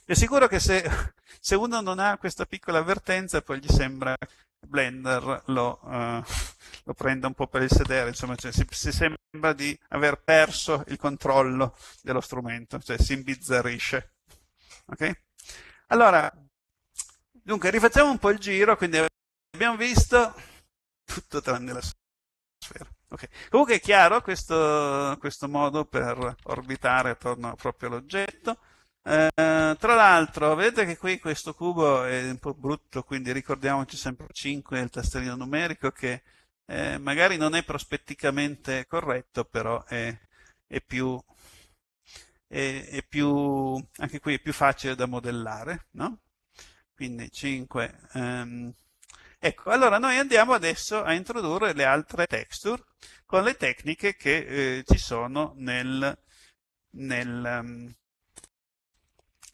È sicuro che se, se uno non ha questa piccola avvertenza, poi gli sembra che Blender lo, uh, lo prenda un po' per il sedere, insomma, cioè, si, si, sembra di aver perso il controllo dello strumento, cioè si imbizzarisce. Okay? Allora, dunque, rifacciamo un po' il giro, quindi abbiamo visto tutto tranne la Okay. Comunque è chiaro questo, questo, modo per orbitare attorno proprio all'oggetto. Eh, tra l'altro, vedete che qui questo cubo è un po' brutto, quindi ricordiamoci sempre 5 il tastellino numerico che eh, magari non è prospetticamente corretto, però è, è più, è, è più, anche qui è più facile da modellare, no? Quindi 5... Ehm, Ecco, allora noi andiamo adesso a introdurre le altre texture con le tecniche che eh, ci sono nel, nel, um,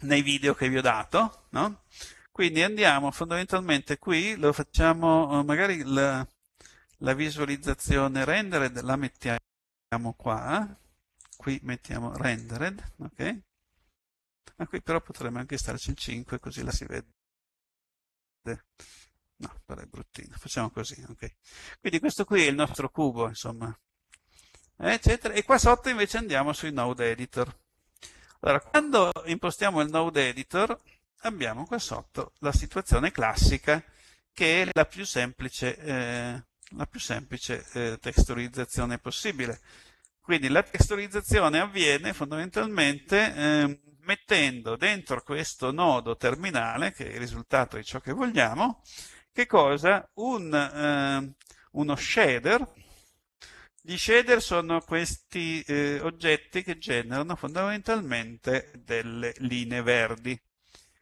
nei video che vi ho dato, no? Quindi andiamo fondamentalmente qui, lo facciamo eh, magari la, la visualizzazione rendered, la mettiamo qua, qui mettiamo rendered, ok? Ma qui però potremmo anche starci il 5 così la si vede no, però è bruttino, facciamo così, okay. Quindi questo qui è il nostro cubo, insomma, eccetera. E qua sotto invece andiamo sui node editor. Allora, quando impostiamo il node editor, abbiamo qua sotto la situazione classica, che è la più semplice, eh, la più semplice eh, texturizzazione possibile. Quindi la texturizzazione avviene fondamentalmente eh, mettendo dentro questo nodo terminale, che è il risultato di ciò che vogliamo, che cosa? Un, eh, uno shader. Gli shader sono questi eh, oggetti che generano fondamentalmente delle linee verdi.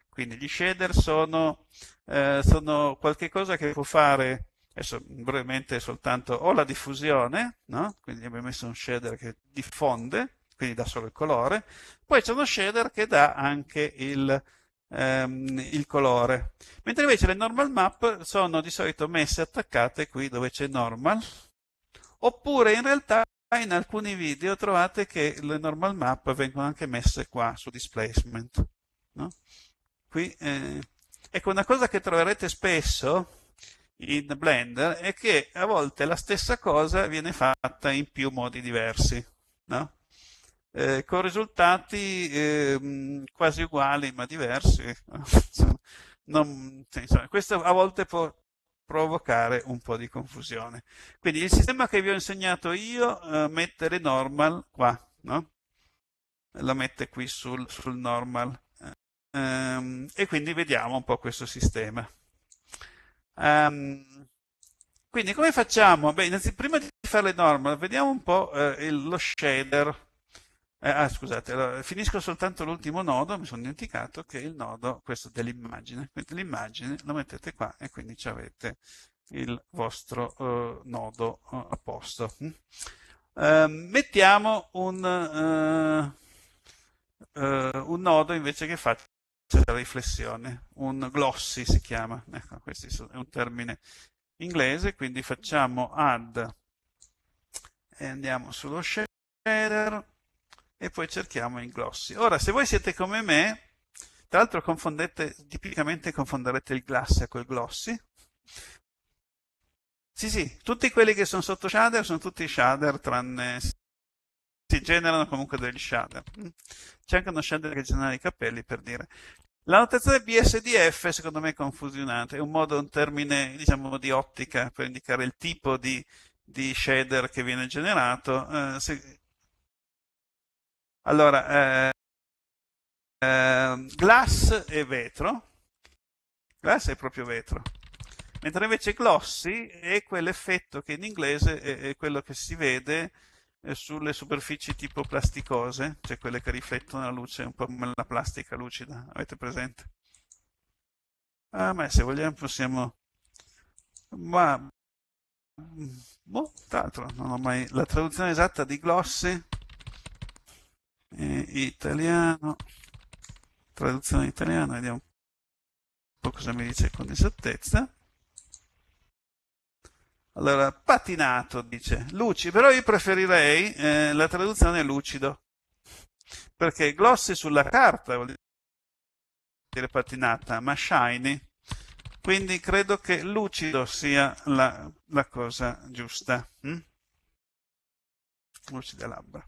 Quindi gli shader sono, eh, sono qualche cosa che può fare adesso brevemente soltanto o la diffusione, no? quindi abbiamo messo un shader che diffonde, quindi dà solo il colore, poi c'è uno shader che dà anche il, ehm, il colore. Mentre invece le normal map sono di solito messe attaccate qui dove c'è normal, oppure in realtà in alcuni video trovate che le normal map vengono anche messe qua su displacement. No? Qui, eh, ecco, una cosa che troverete spesso in Blender è che a volte la stessa cosa viene fatta in più modi diversi. No? eh, con risultati eh, quasi uguali ma diversi. <laughs> non, insomma, questo a volte può provocare un po' di confusione. Quindi il sistema che vi ho insegnato io eh, mette le normal qua, no? la mette qui sul, sul normal. Um, e quindi vediamo un po' questo sistema. Um, quindi come facciamo? Beh, innanzitutto prima di fare le normal, vediamo un po' eh, il, lo shader eh, ah, scusate, allora, finisco soltanto l'ultimo nodo, mi sono dimenticato che è il nodo, questo dell'immagine, quindi l'immagine lo mettete qua e quindi ci avete il vostro eh, nodo eh, a posto. Mm. Ehm, mettiamo un, eh, eh, un, nodo invece che faccia la riflessione, un glossy si chiama, ecco, questo è un termine inglese, quindi facciamo add e andiamo sullo share e poi cerchiamo in glossi. Ora, se voi siete come me, tra l'altro confondete, tipicamente confonderete il glass col glossy. Sì, sì, tutti quelli che sono sotto shader sono tutti shader, tranne si generano comunque degli shader. C'è anche uno shader che genera i capelli, per dire. La notazione BSDF, secondo me, è confusionante, è un modo, un termine, diciamo, di ottica per indicare il tipo di, di shader che viene generato. Eh, se, allora, eh, eh, glass e vetro, glass è proprio vetro, mentre invece glossy è quell'effetto che in inglese è, è quello che si vede eh, sulle superfici tipo plasticose, cioè quelle che riflettono la luce, un po' come la plastica lucida, avete presente? Ah, ma se vogliamo possiamo... Ma... Boh, tra l'altro non ho mai... La traduzione esatta di glossy eh, italiano, traduzione italiana, vediamo un po' cosa mi dice con esattezza. Allora, patinato dice, luci, però io preferirei eh, la traduzione lucido, perché glossy sulla carta vuol dire patinata, ma shiny, quindi credo che lucido sia la, la cosa giusta. Hm? Lucida labbra.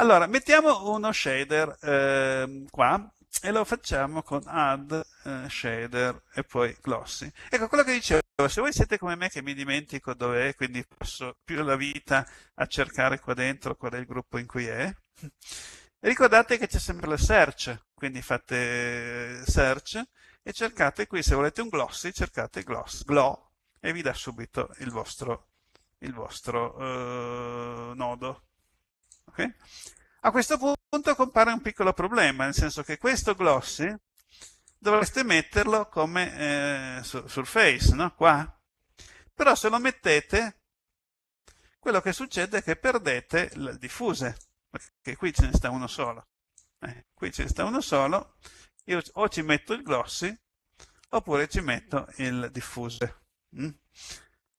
Allora, mettiamo uno shader eh, qua e lo facciamo con add eh, shader e poi glossy. Ecco, quello che dicevo, se voi siete come me che mi dimentico dov'è, è, quindi passo più la vita a cercare qua dentro qual è il gruppo in cui è, <laughs> ricordate che c'è sempre la search, quindi fate eh, search e cercate qui, se volete un glossy, cercate gloss, glow e vi dà subito il vostro, il vostro eh, nodo. Okay? A questo punto compare un piccolo problema, nel senso che questo glossy dovreste metterlo come eh, sul face, no? qua. Però se lo mettete, quello che succede è che perdete le diffuse, perché qui ce ne sta uno solo. Eh, qui ce ne sta uno solo, io o ci metto il glossy, oppure ci metto il diffuse. Mm?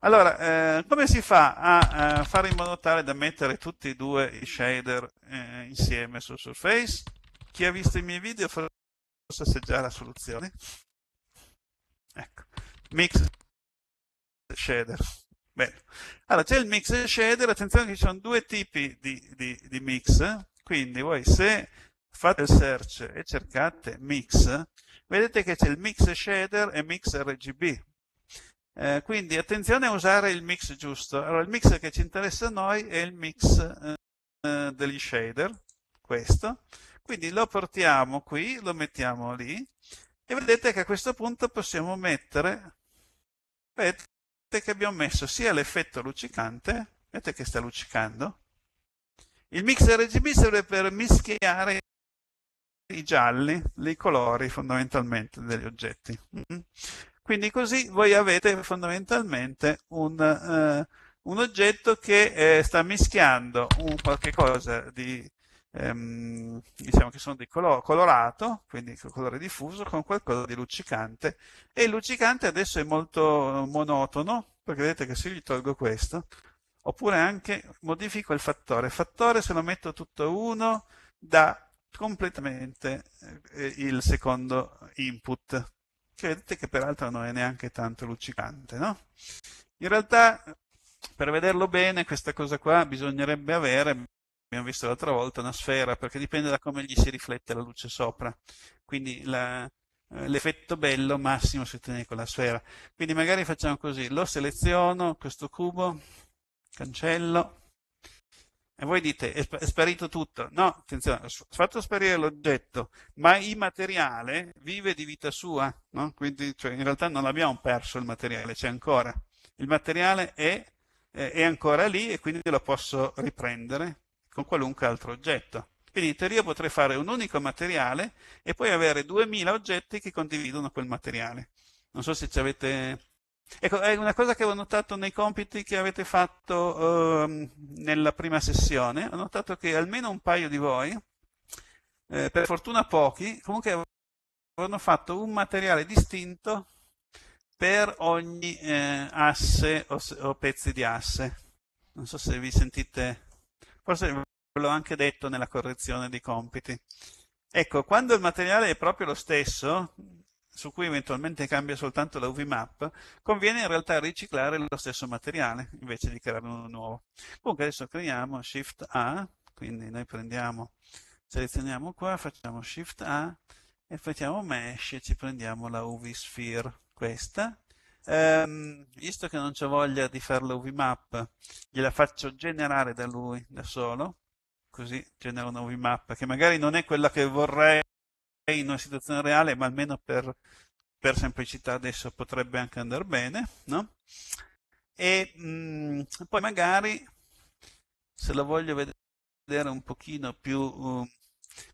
Allora, eh, come si fa a, a, eh, fare in modo tale da mettere tutti e due i shader eh, insieme sul Surface? Chi ha visto i miei video forse sa già la soluzione. Ecco, mix shader. Bene. Allora, c'è il mix shader, attenzione che ci sono due tipi di, di, di mix, quindi voi se fate il search e cercate mix, vedete che c'è il mix shader e mix RGB, eh, quindi attenzione a usare il mix giusto. Allora, il mix che ci interessa a noi è il mix eh, degli shader, questo. Quindi lo portiamo qui, lo mettiamo lì, e vedete che a questo punto possiamo mettere, vedete che abbiamo messo sia l'effetto luccicante, vedete che sta luccicando, il mix RGB serve per mischiare i gialli, i colori fondamentalmente degli oggetti. Mm-hmm. Quindi così voi avete fondamentalmente un, eh, un oggetto che eh, sta mischiando un qualche cosa di, ehm, diciamo che sono di color colorato, quindi colore diffuso, con qualcosa di luccicante. E il luccicante adesso è molto monotono, perché vedete che se io gli tolgo questo, oppure anche modifico il fattore. Fattore se lo metto tutto uno dà completamente eh, il secondo input cioè vedete che peraltro non è neanche tanto luccicante, no? In realtà, per vederlo bene, questa cosa qua bisognerebbe avere, abbiamo visto l'altra volta, una sfera, perché dipende da come gli si riflette la luce sopra. Quindi eh, l'effetto bello massimo si ottiene con la sfera. Quindi magari facciamo così, lo seleziono, questo cubo, cancello, e voi dite, è, sparito tutto. No, attenzione, ho fatto sparire l'oggetto, ma il materiale vive di vita sua, no? Quindi cioè, in realtà non abbiamo perso il materiale, c'è ancora. Il materiale è, è ancora lì e quindi lo posso riprendere con qualunque altro oggetto. Quindi in teoria potrei fare un unico materiale e poi avere 2000 oggetti che condividono quel materiale. Non so se ci avete Ecco, è una cosa che ho notato nei compiti che avete fatto eh, nella prima sessione, ho notato che almeno un paio di voi, eh, per fortuna pochi, comunque avevano fatto un materiale distinto per ogni eh, asse o, o, pezzi di asse. Non so se vi sentite, forse ve l'ho anche detto nella correzione dei compiti. Ecco, quando il materiale è proprio lo stesso, su cui eventualmente cambia soltanto la UV map, conviene in realtà riciclare lo stesso materiale invece di creare uno nuovo. Comunque adesso creiamo Shift A, quindi noi prendiamo, selezioniamo qua, facciamo Shift A e facciamo Mesh e ci prendiamo la UV Sphere, questa. Ehm, visto che non c'è voglia di fare la UV map, gliela faccio generare da lui, da solo, così genera una UV map che magari non è quella che vorrei in una situazione reale, ma almeno per, per semplicità adesso potrebbe anche andare bene, no? E mh, mm, poi magari, se lo voglio vedere un pochino più, uh,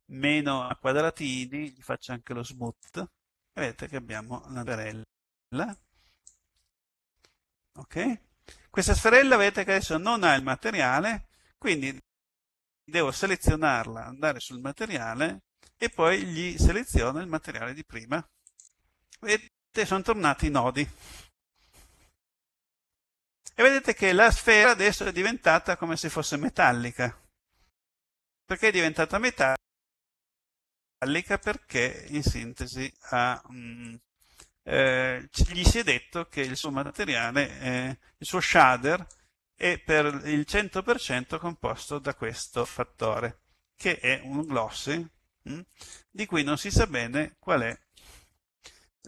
meno a quadratini, gli faccio anche lo smooth, vedete che abbiamo la sferella, ok? Questa sferella vedete che adesso non ha il materiale, quindi devo selezionarla, andare sul materiale e poi gli seleziono il materiale di prima. Vedete, sono tornati i nodi. E vedete che la sfera adesso è diventata come se fosse metallica. Perché è diventata metallica? Perché, in sintesi, ha, mh, mm, eh, gli si è detto che il suo materiale, eh, il suo shader, è per il 100% composto da questo fattore, che è un glossy, Mm? di cui non si sa bene qual è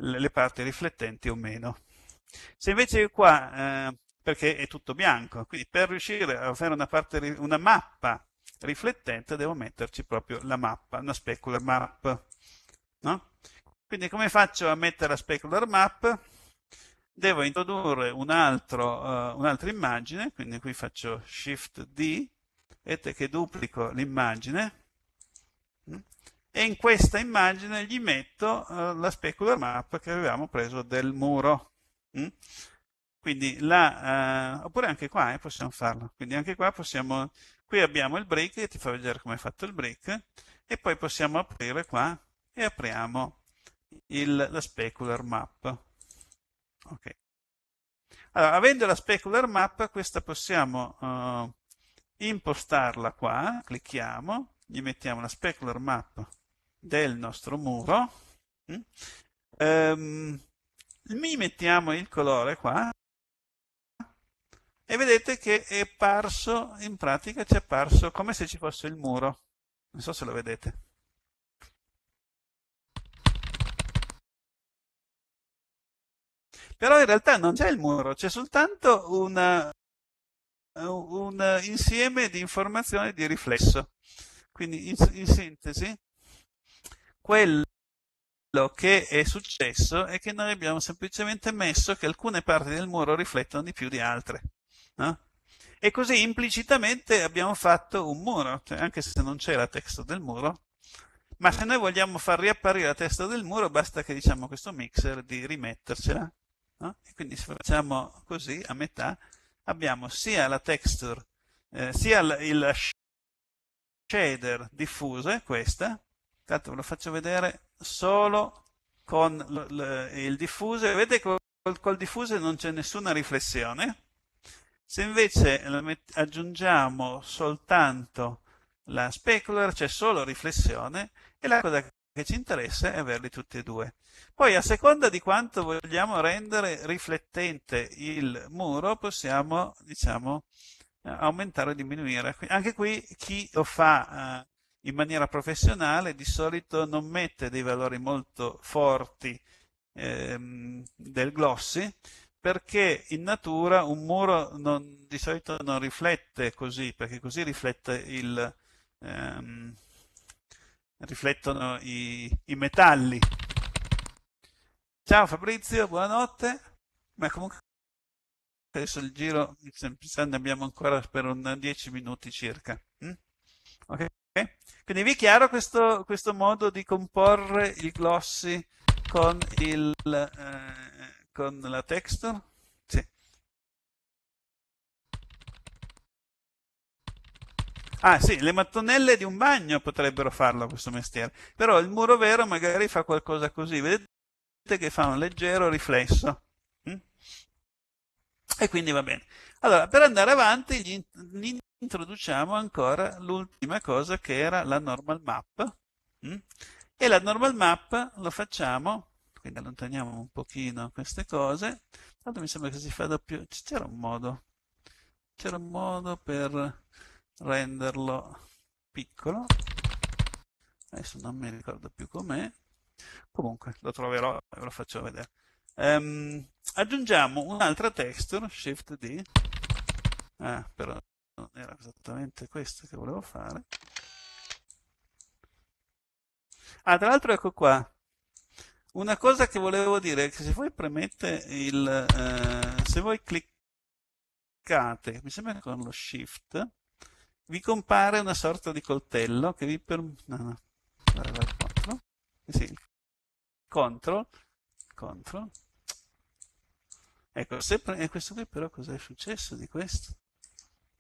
le parti riflettenti o meno. Se invece qua, eh, perché è tutto bianco, quindi per riuscire a fare una, parte, una mappa riflettente devo metterci proprio la mappa, una specular map. No? Quindi come faccio a mettere la specular map? Devo introdurre eh, un'altra uh, un immagine, quindi qui faccio Shift D, vedete che duplico l'immagine, mm? e in questa immagine gli metto eh, la specular map che avevamo preso del muro. Mm? Quindi la, eh, oppure anche qua eh, possiamo farlo. Quindi anche qua possiamo, qui abbiamo il brick che ti fa vedere come è fatto il brick e poi possiamo aprire qua e apriamo il, la specular map. Ok. Allora, avendo la specular map, questa possiamo uh, impostarla qua, clicchiamo, gli mettiamo la specular map del nostro muro. Mm? Um, mi mettiamo il colore qua e vedete che è apparso, in pratica ci è apparso come se ci fosse il muro. Non so se lo vedete. Però in realtà non c'è il muro, c'è soltanto una, un insieme di informazioni di riflesso. Quindi in, in sintesi quello che è successo è che noi abbiamo semplicemente messo che alcune parti del muro riflettono di più di altre. No? E così implicitamente abbiamo fatto un muro, cioè anche se non c'è la testo del muro, ma se noi vogliamo far riapparire la testa del muro basta che diciamo a questo mixer di rimettercela. No? E quindi se facciamo così, a metà, abbiamo sia la texture, eh, sia il shader diffusa, questa, Tanto ve lo faccio vedere solo con il diffuso. Vedete che col, col diffuse non c'è nessuna riflessione. Se invece aggiungiamo soltanto la specular, c'è solo riflessione e la cosa che ci interessa è averli tutti e due. Poi a seconda di quanto vogliamo rendere riflettente il muro, possiamo diciamo, aumentare o diminuire. Anche qui chi lo fa eh, in maniera professionale di solito non mette dei valori molto forti ehm, del glossy perché in natura un muro non, di solito non riflette così, perché così riflette il, ehm, riflettono i, i metalli. Ciao Fabrizio, buonanotte, ma comunque adesso il giro ne abbiamo ancora per un 10 minuti circa. Mm? Okay. Okay? Quindi vi è chiaro questo, questo, modo di comporre il glossy con, il, eh, con la texture? Sì. Ah sì, le mattonelle di un bagno potrebbero farlo questo mestiere, però il muro vero magari fa qualcosa così, vedete che fa un leggero riflesso. Mm? E quindi va bene. Allora, per andare avanti, gli, gli introduciamo ancora l'ultima cosa che era la normal map mm? e la normal map lo facciamo quindi allontaniamo un pochino queste cose tanto mi sembra che si fa doppio c'era un modo c'era un modo per renderlo piccolo adesso non mi ricordo più com'è comunque lo troverò e ve lo faccio vedere um, aggiungiamo un'altra texture shift d ah, però non era esattamente questo che volevo fare. Ah, tra l'altro ecco qua, una cosa che volevo dire è che se voi premete il... Eh, se voi cliccate, mi sembra che con lo shift, vi compare una sorta di coltello che vi permette... No, no, vai, vai, control. Sì, control, control. Ecco, se pre... questo qui però cos'è successo di questo?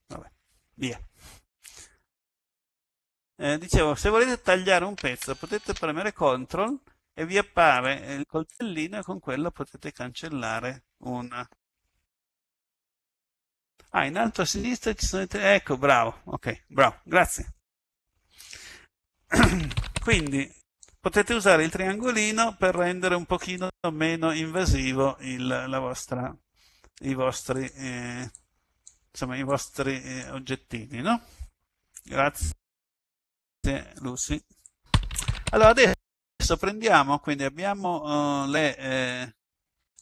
Vabbè, via. Eh, dicevo, se volete tagliare un pezzo potete premere CTRL e vi appare eh, il coltellino e con quello potete cancellare una. Ah, in alto a sinistra ci sono i tre... Ecco, bravo, ok, bravo, grazie. <clears throat> Quindi potete usare il triangolino per rendere un pochino meno invasivo il, vostra, i vostri eh, insomma, i vostri eh, oggettini, no? Grazie, Lucy. Allora, adesso prendiamo, quindi abbiamo uh, le... Eh,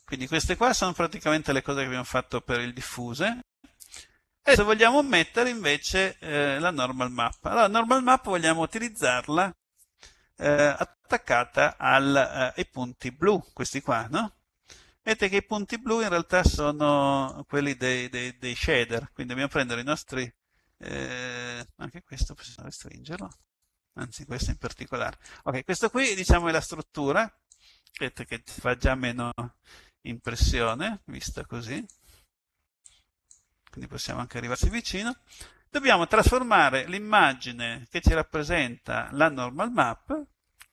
quindi queste qua sono praticamente le cose che abbiamo fatto per il diffuse. E se vogliamo mettere invece eh, la normal map. Allora, la normal map vogliamo utilizzarla eh, attaccata al, eh, ai punti blu, questi qua, no? Vedete che i punti blu in realtà sono quelli dei, dei, dei shader, quindi dobbiamo prendere i nostri, eh, anche questo possiamo restringerlo, anzi questo in particolare. Ok, questo qui diciamo è la struttura, vedete che fa già meno impressione, vista così, quindi possiamo anche arrivarci vicino. Dobbiamo trasformare l'immagine che ci rappresenta la normal map,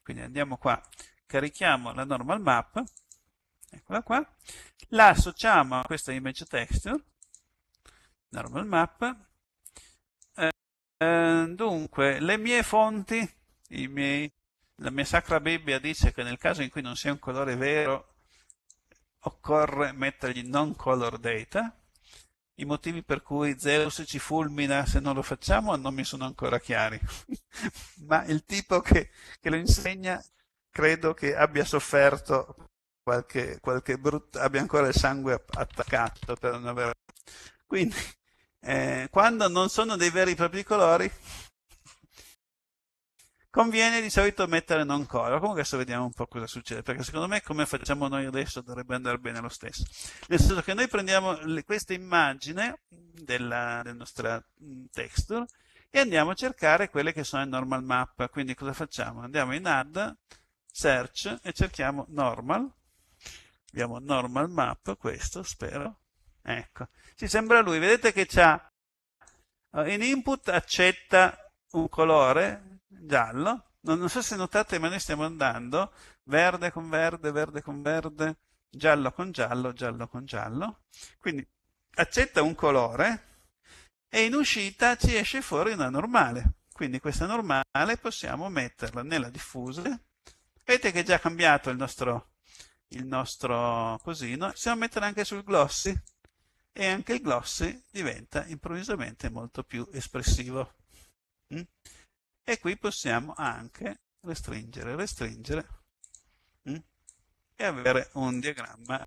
quindi andiamo qua, carichiamo la normal map, eccola qua, la associamo a questa image texture, normal map, eh, eh, dunque le mie fonti, miei, la mia sacra Bibbia dice che nel caso in cui non sia un colore vero occorre mettergli non color data, i motivi per cui Zeus ci fulmina se non lo facciamo non mi sono ancora chiari, <laughs> ma il tipo che, che lo insegna credo che abbia sofferto qualche, qualche brutto, abbia ancora il sangue attaccato per non aver... Quindi, eh, quando non sono dei veri e propri colori, conviene di solito mettere non color. Comunque adesso vediamo un po' cosa succede, perché secondo me come facciamo noi adesso dovrebbe andare bene lo stesso. Nel senso che noi prendiamo le, questa immagine della, della nostra mm, texture e andiamo a cercare quelle che sono le normal map. Quindi cosa facciamo? Andiamo in add, search e cerchiamo normal abbiamo normal map questo spero ecco ci sembra lui vedete che c'ha eh, in input accetta un colore giallo non, non so se notate ma noi stiamo andando verde con verde verde con verde giallo con giallo giallo con giallo quindi accetta un colore e in uscita ci esce fuori una normale quindi questa normale possiamo metterla nella diffusa vedete che è già cambiato il nostro il nostro cosino, possiamo mettere anche sul glossy e anche il glossy diventa improvvisamente molto più espressivo. Mm? E qui possiamo anche restringere, restringere mm? e avere un diagramma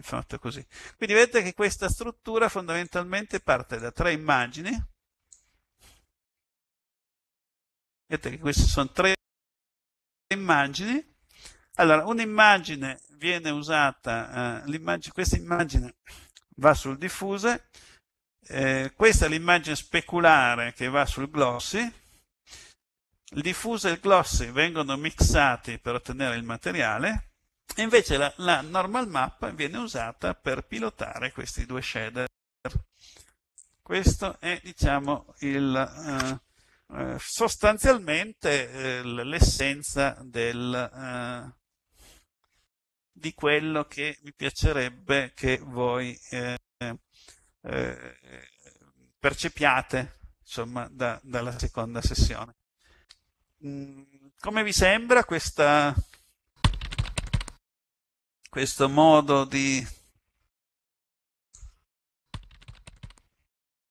fatto così. Quindi vedete che questa struttura fondamentalmente parte da tre immagini. Vedete che queste sono tre immagini allora, un'immagine viene usata, eh, questa immagine va sul diffuse, eh, questa è l'immagine speculare che va sul glossy, il diffuse e il glossy vengono mixati per ottenere il materiale, invece la, la normal map viene usata per pilotare questi due shader. Questo è, diciamo, il, eh, eh sostanzialmente eh, l'essenza del eh, di quello che mi piacerebbe che voi eh, eh, percepiate insomma, da, dalla seconda sessione. Mm, come vi sembra questa, questo modo di,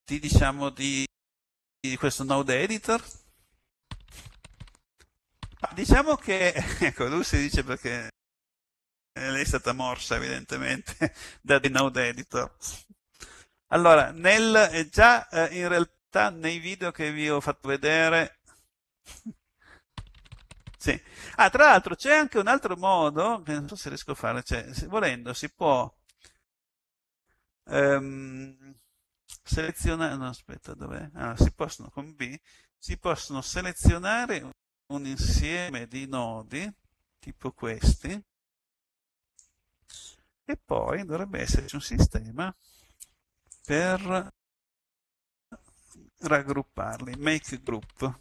di, diciamo, di, di questo node editor? Ah, diciamo che, <laughs> ecco, lui si dice perché eh, lei è stata morsa evidentemente <laughs> da dei node editor. Allora, nel, già eh, in realtà nei video che vi ho fatto vedere... <laughs> sì. Ah, tra l'altro c'è anche un altro modo, che non so se riesco a fare, cioè, se, volendo si può ehm, selezionare... No, aspetta, dov'è? Ah, si possono, con B, si possono selezionare un insieme di nodi, tipo questi, e poi dovrebbe esserci un sistema per raggrupparli, make group.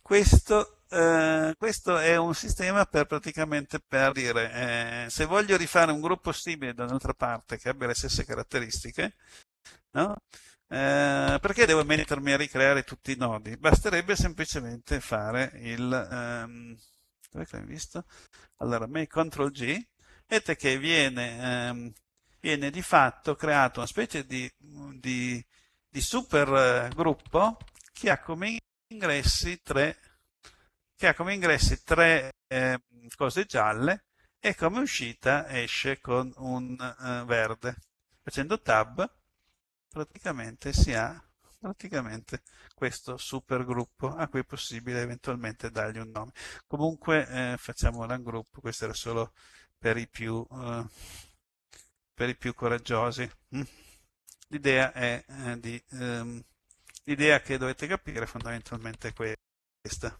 Questo, eh, questo è un sistema per praticamente per dire eh, se voglio rifare un gruppo simile da un'altra parte che abbia le stesse caratteristiche, no? Eh, perché devo mettermi a ricreare tutti i nodi? Basterebbe semplicemente fare il... Ehm, dove l'hai visto? Allora, make control G vedete che viene, ehm, viene di fatto creato una specie di, di, di super eh, gruppo che ha come ingressi tre, come ingressi tre eh, cose gialle e come uscita esce con un eh, verde. Facendo tab praticamente si ha praticamente questo gruppo a cui è possibile eventualmente dargli un nome. Comunque eh, facciamola un gruppo, questo era solo per i più, eh, per i più coraggiosi. Mm. L'idea, è, eh, di, ehm, l'idea che dovete capire fondamentalmente è questa.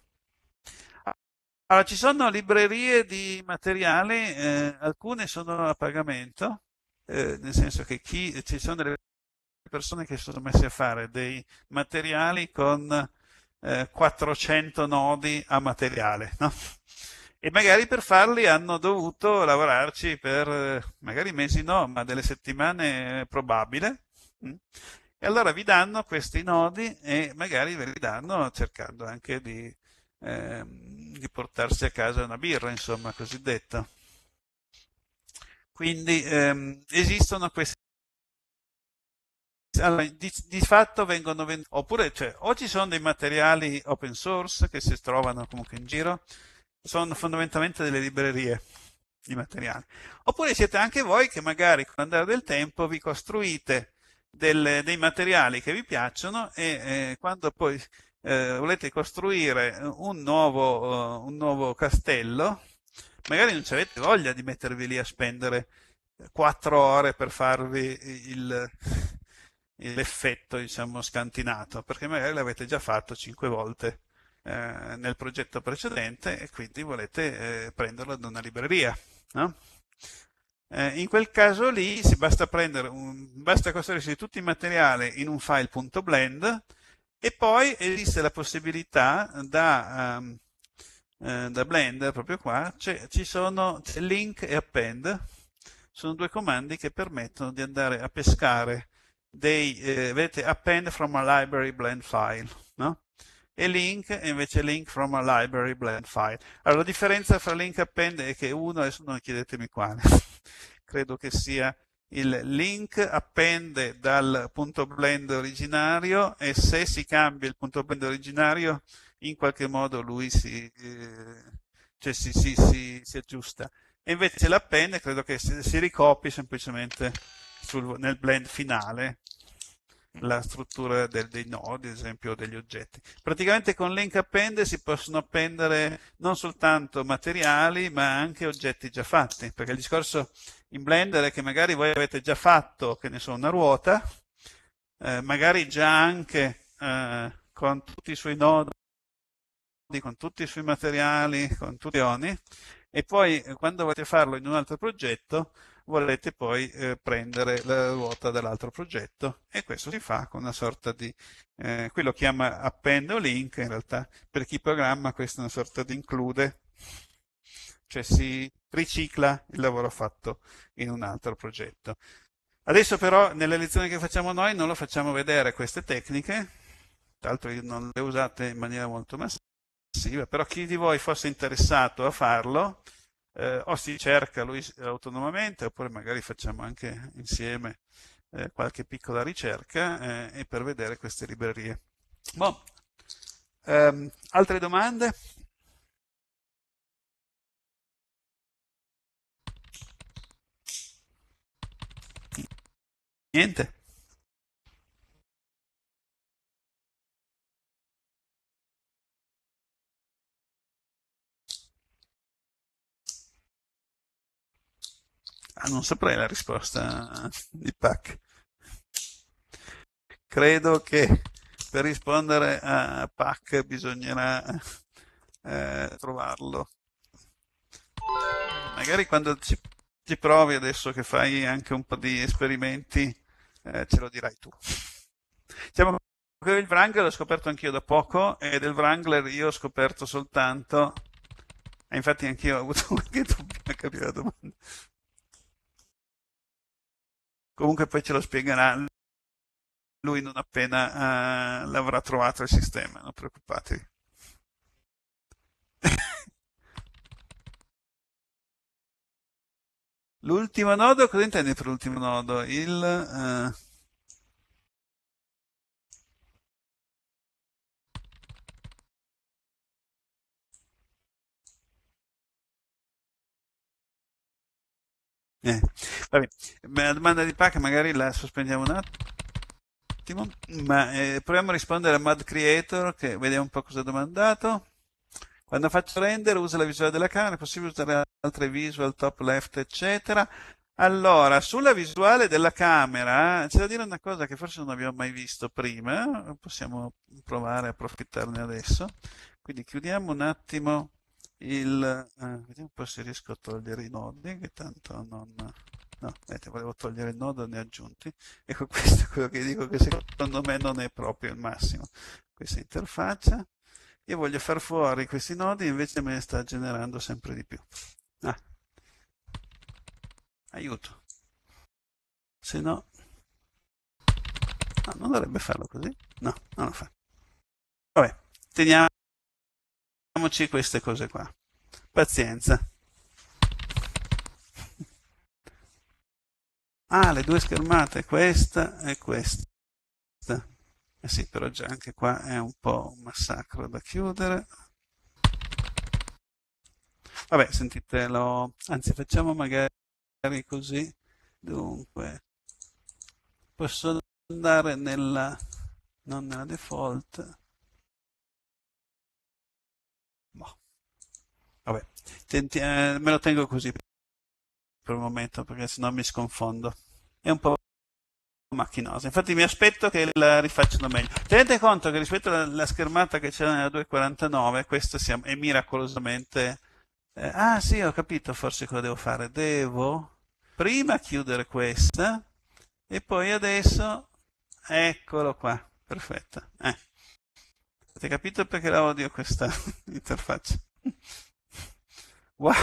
Allora, ci sono librerie di materiali, eh, alcune sono a pagamento, eh, nel senso che chi, ci sono delle persone che sono messe a fare dei materiali con eh, 400 nodi a materiale, no? e magari per farli hanno dovuto lavorarci per eh, magari mesi no, ma delle settimane eh, probabile. Mm. E allora vi danno questi nodi e magari ve li danno cercando anche di, eh, di portarsi a casa una birra, insomma, cosiddetta. Quindi ehm, esistono questi allora, di, di, fatto vengono venduti, oppure cioè, o ci sono dei materiali open source che si trovano comunque in giro, sono fondamentalmente delle librerie di materiali. Oppure siete anche voi che magari con l'andare del tempo vi costruite delle, dei materiali che vi piacciono e eh, quando poi eh, volete costruire un nuovo, uh, un nuovo castello, magari non avete voglia di mettervi lì a spendere 4 ore per farvi il, l'effetto diciamo scantinato perché magari l'avete già fatto 5 volte eh, nel progetto precedente e quindi volete eh, prenderlo da una libreria. No? Eh, in quel caso lì basta, un, basta costruirsi tutti i materiali in un file.blend e poi esiste la possibilità da, um, da Blender, proprio qua, ci sono link e append, sono due comandi che permettono di andare a pescare dei, eh, vedete, append from a library blend file e link è invece link from a library blend file. Allora la differenza fra link append è che uno, adesso non chiedetemi quale, <laughs> credo che sia il link appende dal punto blend originario e se si cambia il punto blend originario in qualche modo lui si, eh, cioè si, si, si aggiusta. E invece l'append credo che si, ricopi semplicemente sul, nel blend finale la struttura del, dei nodi, ad esempio, o degli oggetti. Praticamente con link append si possono appendere non soltanto materiali, ma anche oggetti già fatti, perché il discorso in Blender è che magari voi avete già fatto, che ne so, una ruota, eh, magari già anche eh, con tutti i suoi nodi, con tutti i suoi materiali, con tutti i ioni, e poi eh, quando volete farlo in un altro progetto, volete poi eh, prendere la ruota dall'altro progetto e questo si fa con una sorta di, eh, qui lo chiama append o link, in realtà per chi programma questa è una sorta di include, cioè si ricicla il lavoro fatto in un altro progetto. Adesso però nelle lezioni che facciamo noi non lo facciamo vedere queste tecniche, tra l'altro non le usate in maniera molto massiva, però chi di voi fosse interessato a farlo, eh, o si cerca lui autonomamente oppure magari facciamo anche insieme eh, qualche piccola ricerca eh, e per vedere queste librerie. Bon. Um, ehm, altre domande? Niente? non saprei la risposta di Pac. Credo che per rispondere a Pac bisognerà eh, trovarlo. Magari quando ci, ci, provi adesso che fai anche un po' di esperimenti eh, ce lo dirai tu. Diciamo che il Wrangler l'ho scoperto anch'io da poco e del Wrangler io ho scoperto soltanto... infatti anch'io ho avuto <laughs> qualche dubbio a capire la domanda. Comunque poi ce lo spiegherà lui non appena uh, l'avrà trovato il sistema, non preoccupatevi. <laughs> l'ultimo nodo, cosa intendi per l'ultimo nodo? Il... Uh... Eh, vabbè. La domanda di Pac magari la sospendiamo un attimo, ma eh, proviamo a rispondere a Mad Creator che vediamo un po' cosa ha domandato. Quando faccio render uso la visuale della camera, è possibile usare altre visual, top left, eccetera. Allora, sulla visuale della camera c'è da dire una cosa che forse non abbiamo mai visto prima, possiamo provare a approfittarne adesso. Quindi chiudiamo un attimo il, eh, vediamo po' se riesco a togliere i nodi che tanto non no, vedete, volevo togliere il nodo ne aggiunti ecco <laughs> questo è quello che dico che secondo me non è proprio il massimo questa interfaccia io voglio far fuori questi nodi invece me ne sta generando sempre di più ah. aiuto se no no, non dovrebbe farlo così no, non lo fa vabbè, teniamo Facciamoci queste cose qua. Pazienza. <laughs> Ah, le due schermate, questa e questa. Eh sì, però già anche qua è un po' un massacro da chiudere. Vabbè, sentitelo. Anzi, facciamo magari così. Dunque, posso andare nella... non nella default, Tenti, eh, me lo tengo così per il momento perché sennò mi sconfondo. È un po' macchinosa. Infatti mi aspetto che la rifacciano meglio. Tenete conto che rispetto alla, schermata che c'era nella 249, questa è miracolosamente... Eh, ah sì, ho capito forse cosa devo fare. Devo prima chiudere questa e poi adesso... Eccolo qua, perfetto. Eh. Avete capito perché la odio questa <laughs> interfaccia? wow.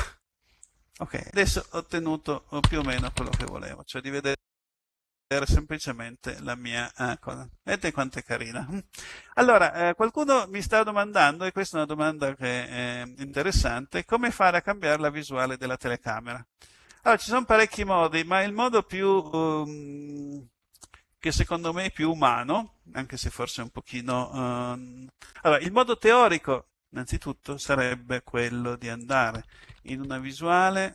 ok adesso ho ottenuto eh, più o meno quello che volevo cioè di vedere semplicemente la mia ah, cosa. Vedete quanto è carina. Mm. Allora, eh, qualcuno mi sta domandando, e questa è una domanda che è interessante, come fare a cambiare la visuale della telecamera? Allora, ci sono parecchi modi, ma il modo più, um, che secondo me è più umano, anche se forse un pochino... Um, allora, il modo teorico innanzitutto sarebbe quello di andare in una visuale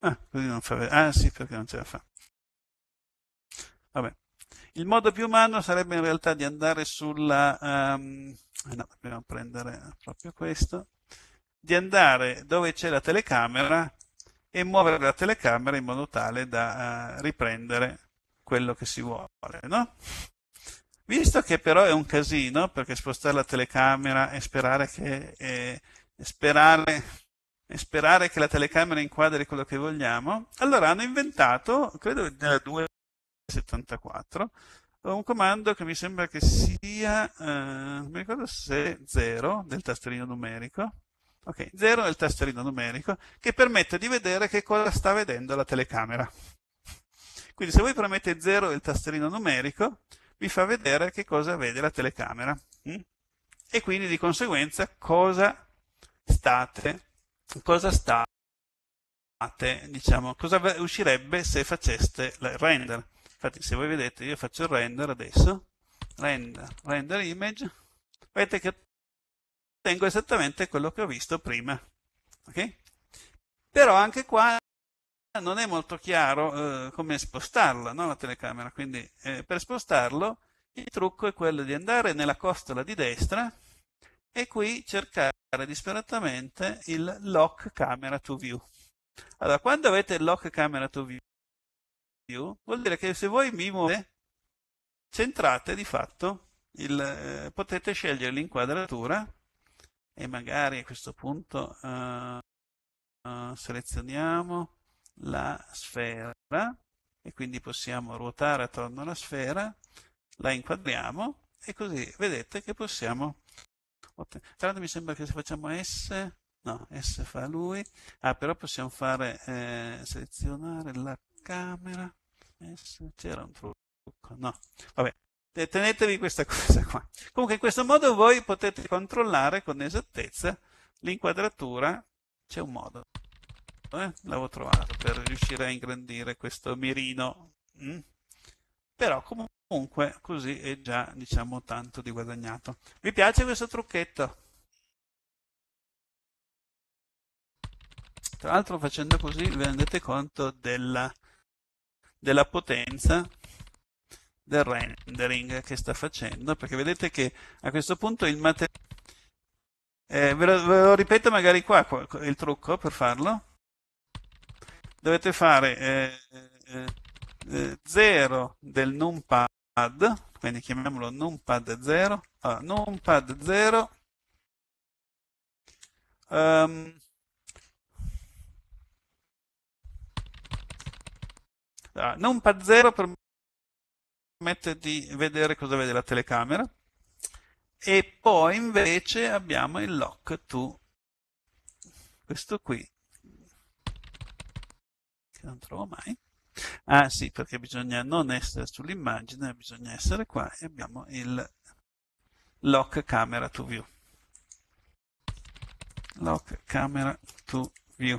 ah, così non fa ah sì perché non ce la fa vabbè il modo più umano sarebbe in realtà di andare sulla um, no, dobbiamo prendere proprio questo di andare dove c'è la telecamera e muovere la telecamera in modo tale da uh, riprendere quello che si vuole no? Visto che però è un casino, perché spostare la telecamera e sperare che, eh, sperare, sperare che la telecamera inquadri quello che vogliamo, allora hanno inventato, credo nella 274, un comando che mi sembra che sia, eh, non mi ricordo se 0 del tastierino numerico, ok, 0 del tastierino numerico, che permette di vedere che cosa sta vedendo la telecamera. Quindi se voi premete 0 del tastierino numerico, vi fa vedere che cosa vede la telecamera mm? e quindi di conseguenza cosa state, cosa state diciamo, cosa uscirebbe se faceste il render. Infatti se voi vedete io faccio il render adesso, render, render image, vedete che ottengo esattamente quello che ho visto prima. Okay? Però anche qua non è molto chiaro eh, come spostarla, no, la telecamera, quindi eh, per spostarlo il trucco è quello di andare nella costola di destra e qui cercare disperatamente il lock camera to view. Allora, quando avete il lock camera to view, vuol dire che se voi mi muovete, centrate di fatto, il, eh, potete scegliere l'inquadratura e magari a questo punto uh, uh, selezioniamo la sfera e quindi possiamo ruotare attorno alla sfera, la inquadriamo e così vedete che possiamo ottenere. Tra l'altro mi sembra che se facciamo S, no, S fa lui, ah però possiamo fare, eh, selezionare la camera, S, c'era un trucco, no, vabbè, tenetevi questa <laughs> cosa qua. Comunque in questo modo voi potete controllare con esattezza l'inquadratura, c'è un modo eh? l'avevo trovato per riuscire a ingrandire questo mirino. Mm? Però comunque così è già diciamo tanto di guadagnato. Vi piace questo trucchetto? Tra l'altro facendo così vi rendete conto della, della potenza del rendering che sta facendo perché vedete che a questo punto il materiale eh, ve, ve, lo, ripeto magari qua il trucco per farlo dovete fare eh, eh, 0 eh, eh, del numpad, quindi chiamiamolo numpad 0, allora, numpad 0, um, ehm, allora, numpad 0 permette di vedere cosa vede la telecamera, e poi invece abbiamo il lock to questo qui che non trovo mai. Ah sì, perché bisogna non essere sull'immagine, bisogna essere qua e abbiamo il lock camera to view. Lock camera to view.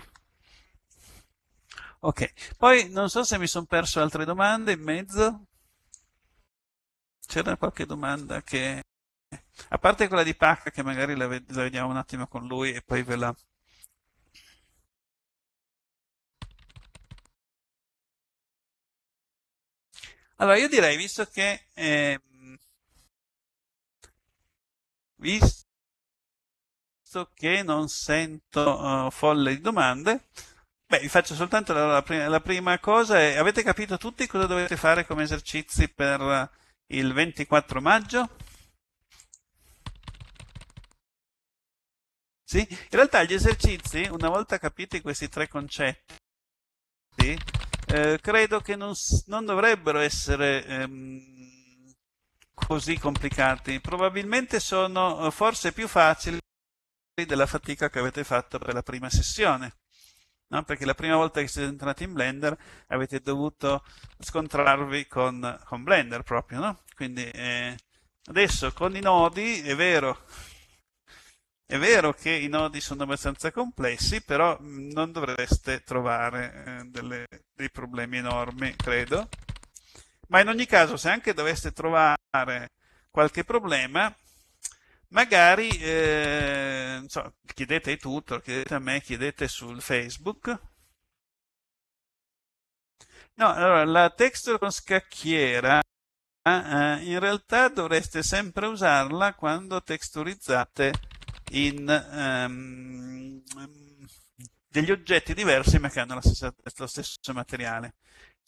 Ok, poi non so se mi sono perso altre domande in mezzo. C'era qualche domanda che... A parte quella di Pac, che magari la vediamo un attimo con lui e poi ve la Allora, io direi, visto che... Eh, visto che non sento uh, folle di domande, beh, vi faccio soltanto la, la, prima, la, prima, cosa. È, avete capito tutti cosa dovete fare come esercizi per eh, il 24 maggio? Sì? In realtà gli esercizi, una volta capiti questi tre concetti, eh, credo che non, non dovrebbero essere ehm, così complicati. Probabilmente sono eh, forse più facili della fatica che avete fatto per la prima sessione. No? Perché la prima volta che siete entrati in Blender avete dovuto scontrarvi con, con Blender proprio, no? Quindi eh, adesso con i nodi è vero è vero che i nodi sono abbastanza complessi, però non dovreste trovare eh, delle, dei problemi enormi, credo. Ma in ogni caso, se anche doveste trovare qualche problema, magari eh, so, chiedete ai tutor, chiedete a me, chiedete sul Facebook. No, allora, la texture con scacchiera eh, in realtà dovreste sempre usarla quando texturizzate in um, degli oggetti diversi ma che hanno stessa, lo stesso materiale.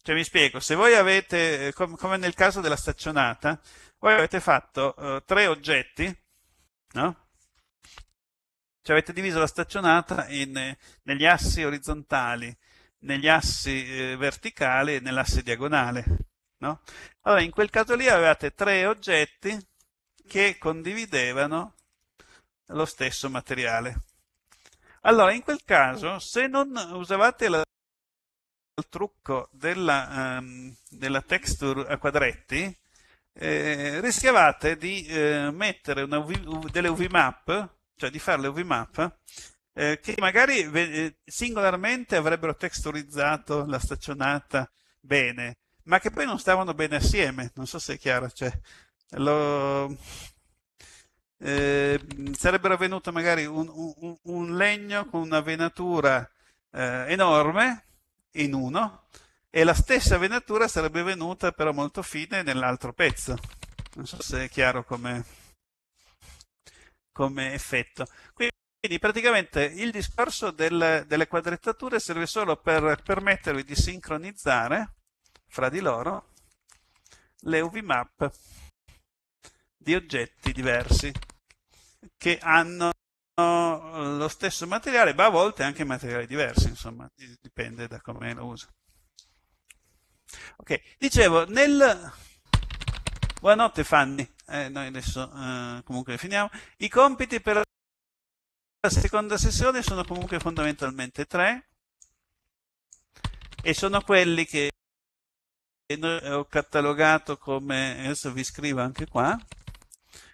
Cioè mi spiego, se voi avete, eh, com come nel caso della staccionata, voi avete fatto uh, tre oggetti, no? Cioè avete diviso la staccionata in, eh, negli assi orizzontali, negli assi eh, verticali e nell'asse diagonale. No? Allora, in quel caso lì avevate tre oggetti che condividevano lo stesso materiale. Allora, in quel caso, se non usavate la, il trucco della, um, della, texture a quadretti, eh, rischiavate di eh, mettere UV, delle UVMAP, cioè di fare le map, eh, che magari eh, singolarmente avrebbero texturizzato la staccionata bene, ma che poi non stavano bene assieme. Non so se è chiaro, cioè, lo, eh, sarebbero venute magari un, un, un, legno con una venatura eh, enorme in uno e la stessa venatura sarebbe venuta però molto fine nell'altro pezzo. Non so se è chiaro come, come effetto. Quindi praticamente il discorso del, delle quadrettature serve solo per permettervi di sincronizzare fra di loro le UV map di oggetti diversi che hanno eh, lo stesso materiale, ma a volte anche materiali diversi, insomma, dipende da come lo usa. Ok, dicevo, nel... Buonanotte Fanny, eh, noi adesso eh, comunque finiamo. I compiti per la seconda sessione sono comunque fondamentalmente tre e sono quelli che eh, ho catalogato come, adesso vi scrivo anche qua,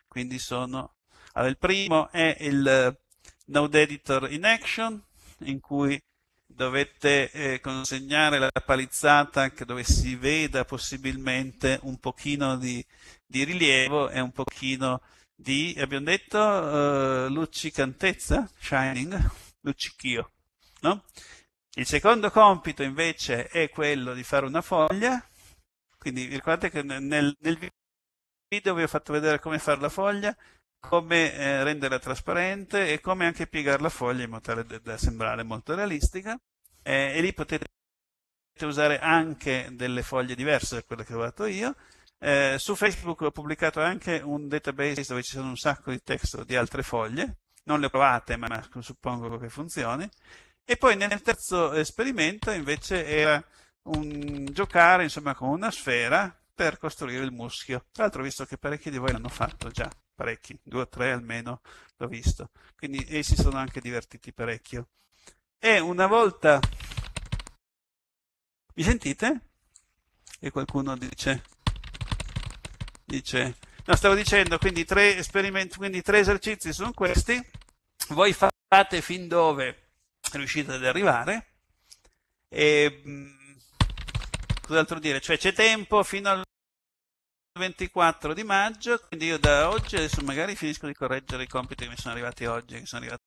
quindi sono allora, il primo è il eh, node editor in action, in cui dovete eh, consegnare la palizzata dove si veda possibilmente un pochino di, di rilievo e un pochino di, abbiamo detto, uh, luccicantezza, shining, luccichio. No? Il secondo compito invece è quello di fare una foglia, quindi ricordate che nel, nel video vi ho fatto vedere come fare la foglia, come eh, renderla trasparente e come anche piegare la foglia in modo tale da, da sembrare molto realistica eh, e lì potete usare anche delle foglie diverse da quelle che ho fatto io eh, su Facebook ho pubblicato anche un database dove ci sono un sacco di testo di altre foglie non le ho provate ma, ma suppongo che funzioni e poi nel terzo esperimento invece era un giocare insomma con una sfera per costruire il muschio tra l'altro visto che parecchi di voi l'hanno fatto già parecchi, due o tre almeno l'ho visto, quindi e si sono anche divertiti parecchio. E una volta... Mi sentite? E qualcuno dice... dice no, stavo dicendo, quindi tre, quindi tre esercizi sono questi, voi fate fin dove riuscite ad arrivare e mm, cos'altro dire? Cioè c'è tempo fino al 24 di maggio, quindi io da oggi adesso magari finisco di correggere i compiti che mi sono arrivati oggi, che sono arrivati